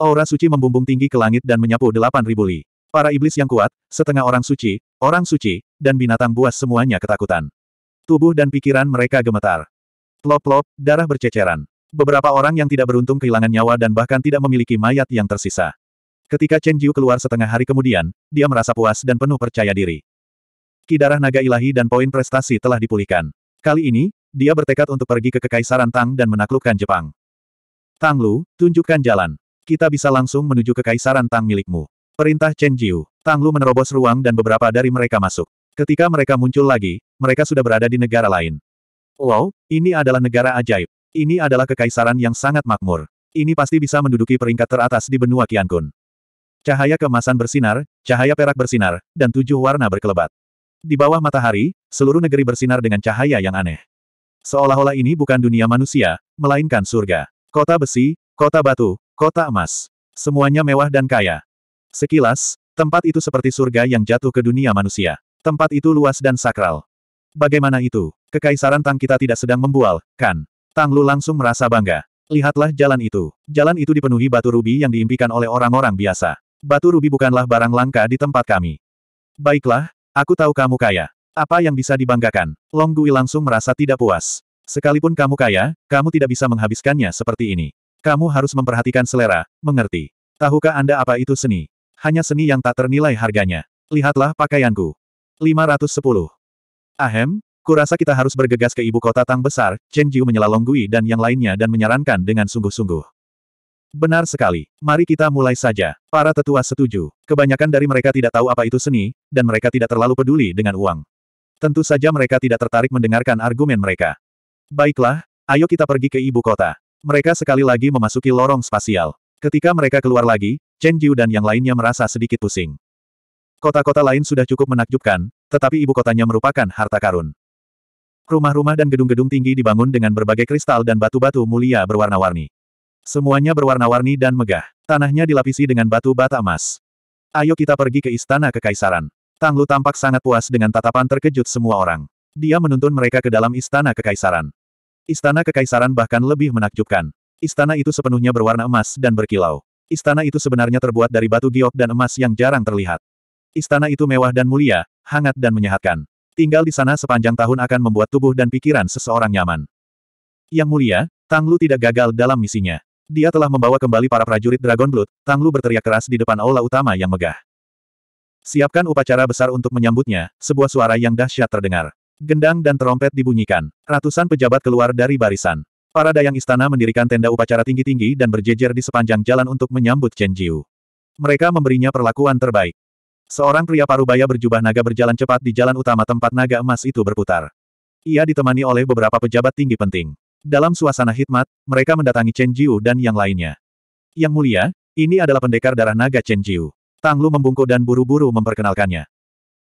Aura suci membumbung tinggi ke langit dan menyapu delapan ribu li. Para iblis yang kuat, setengah orang suci, orang suci, dan binatang buas semuanya ketakutan. Tubuh dan pikiran mereka gemetar. Plop-plop, darah berceceran. Beberapa orang yang tidak beruntung kehilangan nyawa dan bahkan tidak memiliki mayat yang tersisa. Ketika Chen Jiu keluar setengah hari kemudian, dia merasa puas dan penuh percaya diri. Kidarah naga ilahi dan poin prestasi telah dipulihkan. Kali ini, dia bertekad untuk pergi ke Kekaisaran Tang dan menaklukkan Jepang. Tang Lu, tunjukkan jalan. Kita bisa langsung menuju Kekaisaran Tang milikmu. Perintah Chen Jiu. Tang Lu menerobos ruang dan beberapa dari mereka masuk. Ketika mereka muncul lagi, mereka sudah berada di negara lain. Wow, ini adalah negara ajaib. Ini adalah kekaisaran yang sangat makmur. Ini pasti bisa menduduki peringkat teratas di benua Qiankun. Cahaya kemasan bersinar, cahaya perak bersinar, dan tujuh warna berkelebat. Di bawah matahari, seluruh negeri bersinar dengan cahaya yang aneh. Seolah-olah ini bukan dunia manusia, melainkan surga. Kota besi, kota batu, kota emas. Semuanya mewah dan kaya. Sekilas, tempat itu seperti surga yang jatuh ke dunia manusia. Tempat itu luas dan sakral. Bagaimana itu? Kekaisaran Tang kita tidak sedang membual, kan? Tang Lu langsung merasa bangga. Lihatlah jalan itu. Jalan itu dipenuhi batu rubi yang diimpikan oleh orang-orang biasa. Batu rubi bukanlah barang langka di tempat kami. Baiklah, aku tahu kamu kaya. Apa yang bisa dibanggakan? Long Gui langsung merasa tidak puas. Sekalipun kamu kaya, kamu tidak bisa menghabiskannya seperti ini. Kamu harus memperhatikan selera, mengerti. Tahukah Anda apa itu seni? Hanya seni yang tak ternilai harganya. Lihatlah pakaianku. 510. Ahem, kurasa kita harus bergegas ke ibu kota Tang Besar, Chen Jiu menyela Long Gui dan yang lainnya dan menyarankan dengan sungguh-sungguh. Benar sekali. Mari kita mulai saja. Para tetua setuju. Kebanyakan dari mereka tidak tahu apa itu seni, dan mereka tidak terlalu peduli dengan uang. Tentu saja mereka tidak tertarik mendengarkan argumen mereka. Baiklah, ayo kita pergi ke ibu kota. Mereka sekali lagi memasuki lorong spasial. Ketika mereka keluar lagi, Chen Jiu dan yang lainnya merasa sedikit pusing. Kota-kota lain sudah cukup menakjubkan, tetapi ibu kotanya merupakan harta karun. Rumah-rumah dan gedung-gedung tinggi dibangun dengan berbagai kristal dan batu-batu mulia berwarna-warni. Semuanya berwarna-warni dan megah. Tanahnya dilapisi dengan batu bata emas. Ayo kita pergi ke istana kekaisaran. Tang Lu tampak sangat puas dengan tatapan terkejut semua orang. Dia menuntun mereka ke dalam istana kekaisaran. Istana kekaisaran bahkan lebih menakjubkan. Istana itu sepenuhnya berwarna emas dan berkilau. Istana itu sebenarnya terbuat dari batu giok dan emas yang jarang terlihat. Istana itu mewah dan mulia, hangat dan menyehatkan. Tinggal di sana sepanjang tahun akan membuat tubuh dan pikiran seseorang nyaman. Yang mulia, Tang Lu tidak gagal dalam misinya. Dia telah membawa kembali para prajurit Dragon Blood, Tang Lu berteriak keras di depan aula utama yang megah. Siapkan upacara besar untuk menyambutnya, sebuah suara yang dahsyat terdengar. Gendang dan terompet dibunyikan. Ratusan pejabat keluar dari barisan. Para dayang istana mendirikan tenda upacara tinggi-tinggi dan berjejer di sepanjang jalan untuk menyambut Chen Jiu. Mereka memberinya perlakuan terbaik. Seorang pria parubaya berjubah naga berjalan cepat di jalan utama tempat naga emas itu berputar. Ia ditemani oleh beberapa pejabat tinggi penting. Dalam suasana hikmat, mereka mendatangi Chen Jiu dan yang lainnya. Yang mulia, ini adalah pendekar darah naga Chen Jiu. Tang Lu membungkuk dan buru-buru memperkenalkannya.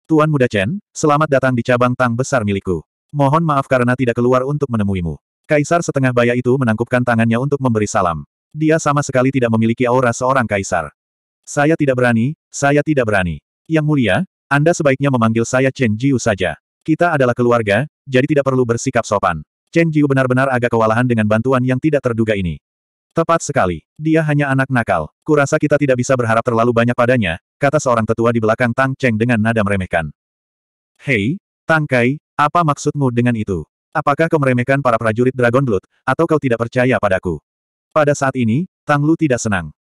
Tuan Muda Chen, selamat datang di cabang Tang Besar milikku. Mohon maaf karena tidak keluar untuk menemuimu. Kaisar setengah baya itu menangkupkan tangannya untuk memberi salam. Dia sama sekali tidak memiliki aura seorang kaisar. Saya tidak berani, saya tidak berani. Yang mulia, Anda sebaiknya memanggil saya Chen Jiu saja. Kita adalah keluarga, jadi tidak perlu bersikap sopan. Chen Jiu benar-benar agak kewalahan dengan bantuan yang tidak terduga ini. Tepat sekali. Dia hanya anak nakal. Kurasa kita tidak bisa berharap terlalu banyak padanya, kata seorang tetua di belakang Tang Cheng dengan nada meremehkan. Hei, Tang Kai, apa maksudmu dengan itu? Apakah kau meremehkan para prajurit Dragon Blood, atau kau tidak percaya padaku? Pada saat ini, Tang Lu tidak senang.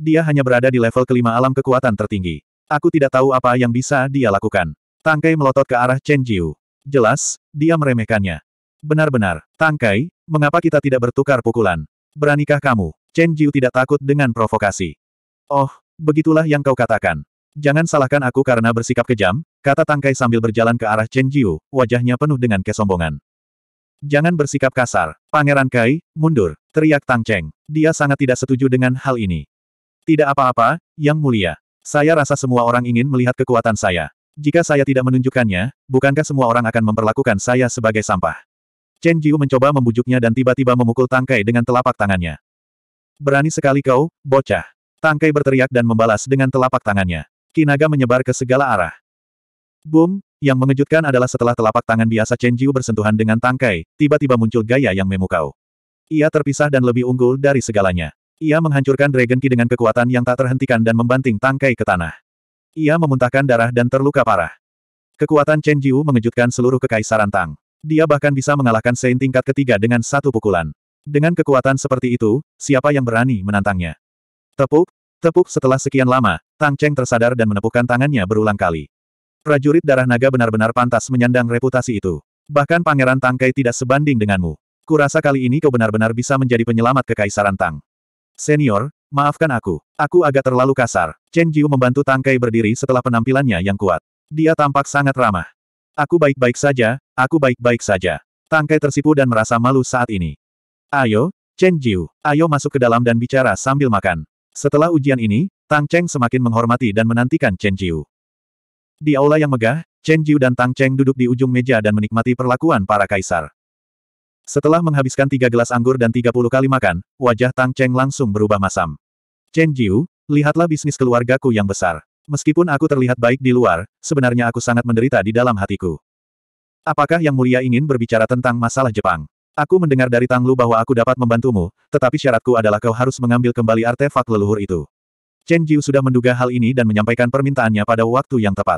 Dia hanya berada di level kelima alam kekuatan tertinggi. Aku tidak tahu apa yang bisa dia lakukan. Tang Kai melotot ke arah Chen Jiu. Jelas, dia meremehkannya. Benar-benar, Tang Kai, mengapa kita tidak bertukar pukulan? Beranikah kamu? Chen Jiu tidak takut dengan provokasi. Oh, begitulah yang kau katakan. Jangan salahkan aku karena bersikap kejam, kata tangkai sambil berjalan ke arah Chen Jiu, wajahnya penuh dengan kesombongan. Jangan bersikap kasar. Pangeran Kai, mundur, teriak Tang Cheng. Dia sangat tidak setuju dengan hal ini. Tidak apa-apa, Yang Mulia. Saya rasa semua orang ingin melihat kekuatan saya. Jika saya tidak menunjukkannya, bukankah semua orang akan memperlakukan saya sebagai sampah? Chen Jiu mencoba membujuknya dan tiba-tiba memukul tangkai dengan telapak tangannya. Berani sekali kau, bocah. Tangkai berteriak dan membalas dengan telapak tangannya. Kinaga menyebar ke segala arah. Boom, yang mengejutkan adalah setelah telapak tangan biasa Chen Jiu bersentuhan dengan tangkai, tiba-tiba muncul gaya yang memukau. Ia terpisah dan lebih unggul dari segalanya. Ia menghancurkan Dragon Ki dengan kekuatan yang tak terhentikan dan membanting tangkai ke tanah. Ia memuntahkan darah dan terluka parah. Kekuatan Chen Jiu mengejutkan seluruh kekaisaran Tang. Dia bahkan bisa mengalahkan Saint tingkat ketiga dengan satu pukulan. Dengan kekuatan seperti itu, siapa yang berani menantangnya? Tepuk, tepuk setelah sekian lama, Tang Cheng tersadar dan menepukkan tangannya berulang kali. Prajurit darah naga benar-benar pantas menyandang reputasi itu. Bahkan Pangeran Tang Kai tidak sebanding denganmu. Kurasa kali ini kau benar-benar bisa menjadi penyelamat kekaisaran Tang. Senior, maafkan aku. Aku agak terlalu kasar. Chen Jiu membantu Tang Kai berdiri setelah penampilannya yang kuat. Dia tampak sangat ramah. Aku baik-baik saja, aku baik-baik saja. Tangkai tersipu dan merasa malu saat ini. Ayo, Chen Jiu, ayo masuk ke dalam dan bicara sambil makan. Setelah ujian ini, Tang Cheng semakin menghormati dan menantikan Chen Jiu. Di aula yang megah, Chen Jiu dan Tang Cheng duduk di ujung meja dan menikmati perlakuan para kaisar. Setelah menghabiskan tiga gelas anggur dan tiga puluh kali makan, wajah Tang Cheng langsung berubah masam. Chen Jiu, lihatlah bisnis keluargaku yang besar. Meskipun aku terlihat baik di luar, sebenarnya aku sangat menderita di dalam hatiku. Apakah Yang Mulia ingin berbicara tentang masalah Jepang? Aku mendengar dari Tang Lu bahwa aku dapat membantumu, tetapi syaratku adalah kau harus mengambil kembali artefak leluhur itu. Chen Jiu sudah menduga hal ini dan menyampaikan permintaannya pada waktu yang tepat.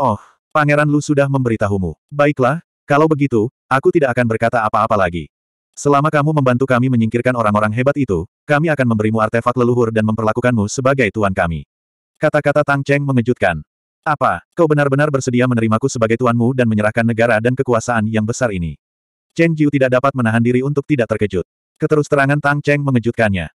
Oh, Pangeran Lu sudah memberitahumu. Baiklah, kalau begitu, aku tidak akan berkata apa-apa lagi. Selama kamu membantu kami menyingkirkan orang-orang hebat itu, kami akan memberimu artefak leluhur dan memperlakukanmu sebagai tuan kami. Kata-kata Tang Cheng mengejutkan. Apa, kau benar-benar bersedia menerimaku sebagai tuanmu dan menyerahkan negara dan kekuasaan yang besar ini? Chen Jiu tidak dapat menahan diri untuk tidak terkejut. Keterus terangan Tang Cheng mengejutkannya.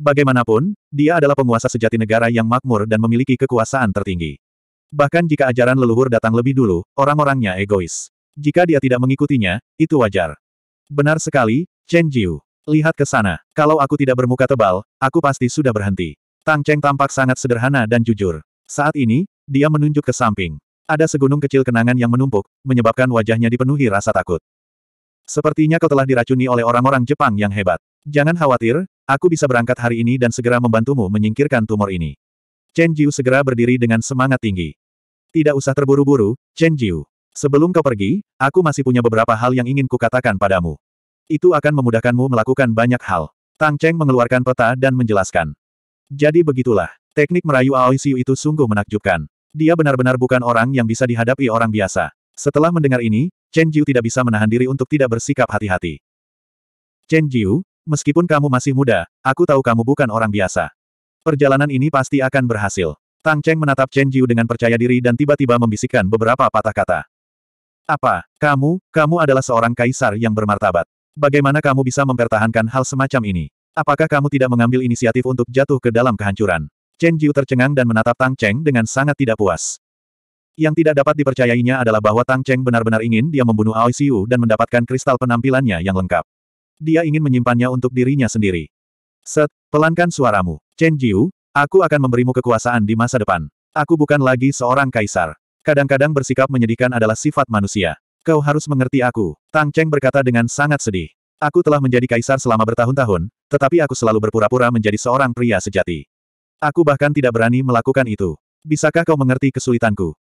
Bagaimanapun, dia adalah penguasa sejati negara yang makmur dan memiliki kekuasaan tertinggi. Bahkan jika ajaran leluhur datang lebih dulu, orang-orangnya egois. Jika dia tidak mengikutinya, itu wajar. Benar sekali, Chen Jiu. Lihat ke sana. Kalau aku tidak bermuka tebal, aku pasti sudah berhenti. Tang Cheng tampak sangat sederhana dan jujur. Saat ini, dia menunjuk ke samping. Ada segunung kecil kenangan yang menumpuk, menyebabkan wajahnya dipenuhi rasa takut. Sepertinya kau telah diracuni oleh orang-orang Jepang yang hebat. Jangan khawatir, aku bisa berangkat hari ini dan segera membantumu menyingkirkan tumor ini. Chen Jiu segera berdiri dengan semangat tinggi. Tidak usah terburu-buru, Chen Jiu. Sebelum kau pergi, aku masih punya beberapa hal yang ingin kukatakan padamu. Itu akan memudahkanmu melakukan banyak hal. Tang Cheng mengeluarkan peta dan menjelaskan. Jadi begitulah. Teknik merayu Aoi Siu itu sungguh menakjubkan. Dia benar-benar bukan orang yang bisa dihadapi orang biasa. Setelah mendengar ini, Chen Jiu tidak bisa menahan diri untuk tidak bersikap hati-hati. Chen Jiu, meskipun kamu masih muda, aku tahu kamu bukan orang biasa. Perjalanan ini pasti akan berhasil. Tang Cheng menatap Chen Jiu dengan percaya diri dan tiba-tiba membisikkan beberapa patah kata. Apa, kamu, kamu adalah seorang kaisar yang bermartabat. Bagaimana kamu bisa mempertahankan hal semacam ini? Apakah kamu tidak mengambil inisiatif untuk jatuh ke dalam kehancuran? Chen Jiu tercengang dan menatap Tang Cheng dengan sangat tidak puas. Yang tidak dapat dipercayainya adalah bahwa Tang Cheng benar-benar ingin dia membunuh Aoi Xiu dan mendapatkan kristal penampilannya yang lengkap. Dia ingin menyimpannya untuk dirinya sendiri. Set, pelankan suaramu. Chen Jiu, aku akan memberimu kekuasaan di masa depan. Aku bukan lagi seorang kaisar. Kadang-kadang bersikap menyedihkan adalah sifat manusia. Kau harus mengerti aku, Tang Cheng berkata dengan sangat sedih. Aku telah menjadi kaisar selama bertahun-tahun, tetapi aku selalu berpura-pura menjadi seorang pria sejati. Aku bahkan tidak berani melakukan itu. Bisakah kau mengerti kesulitanku?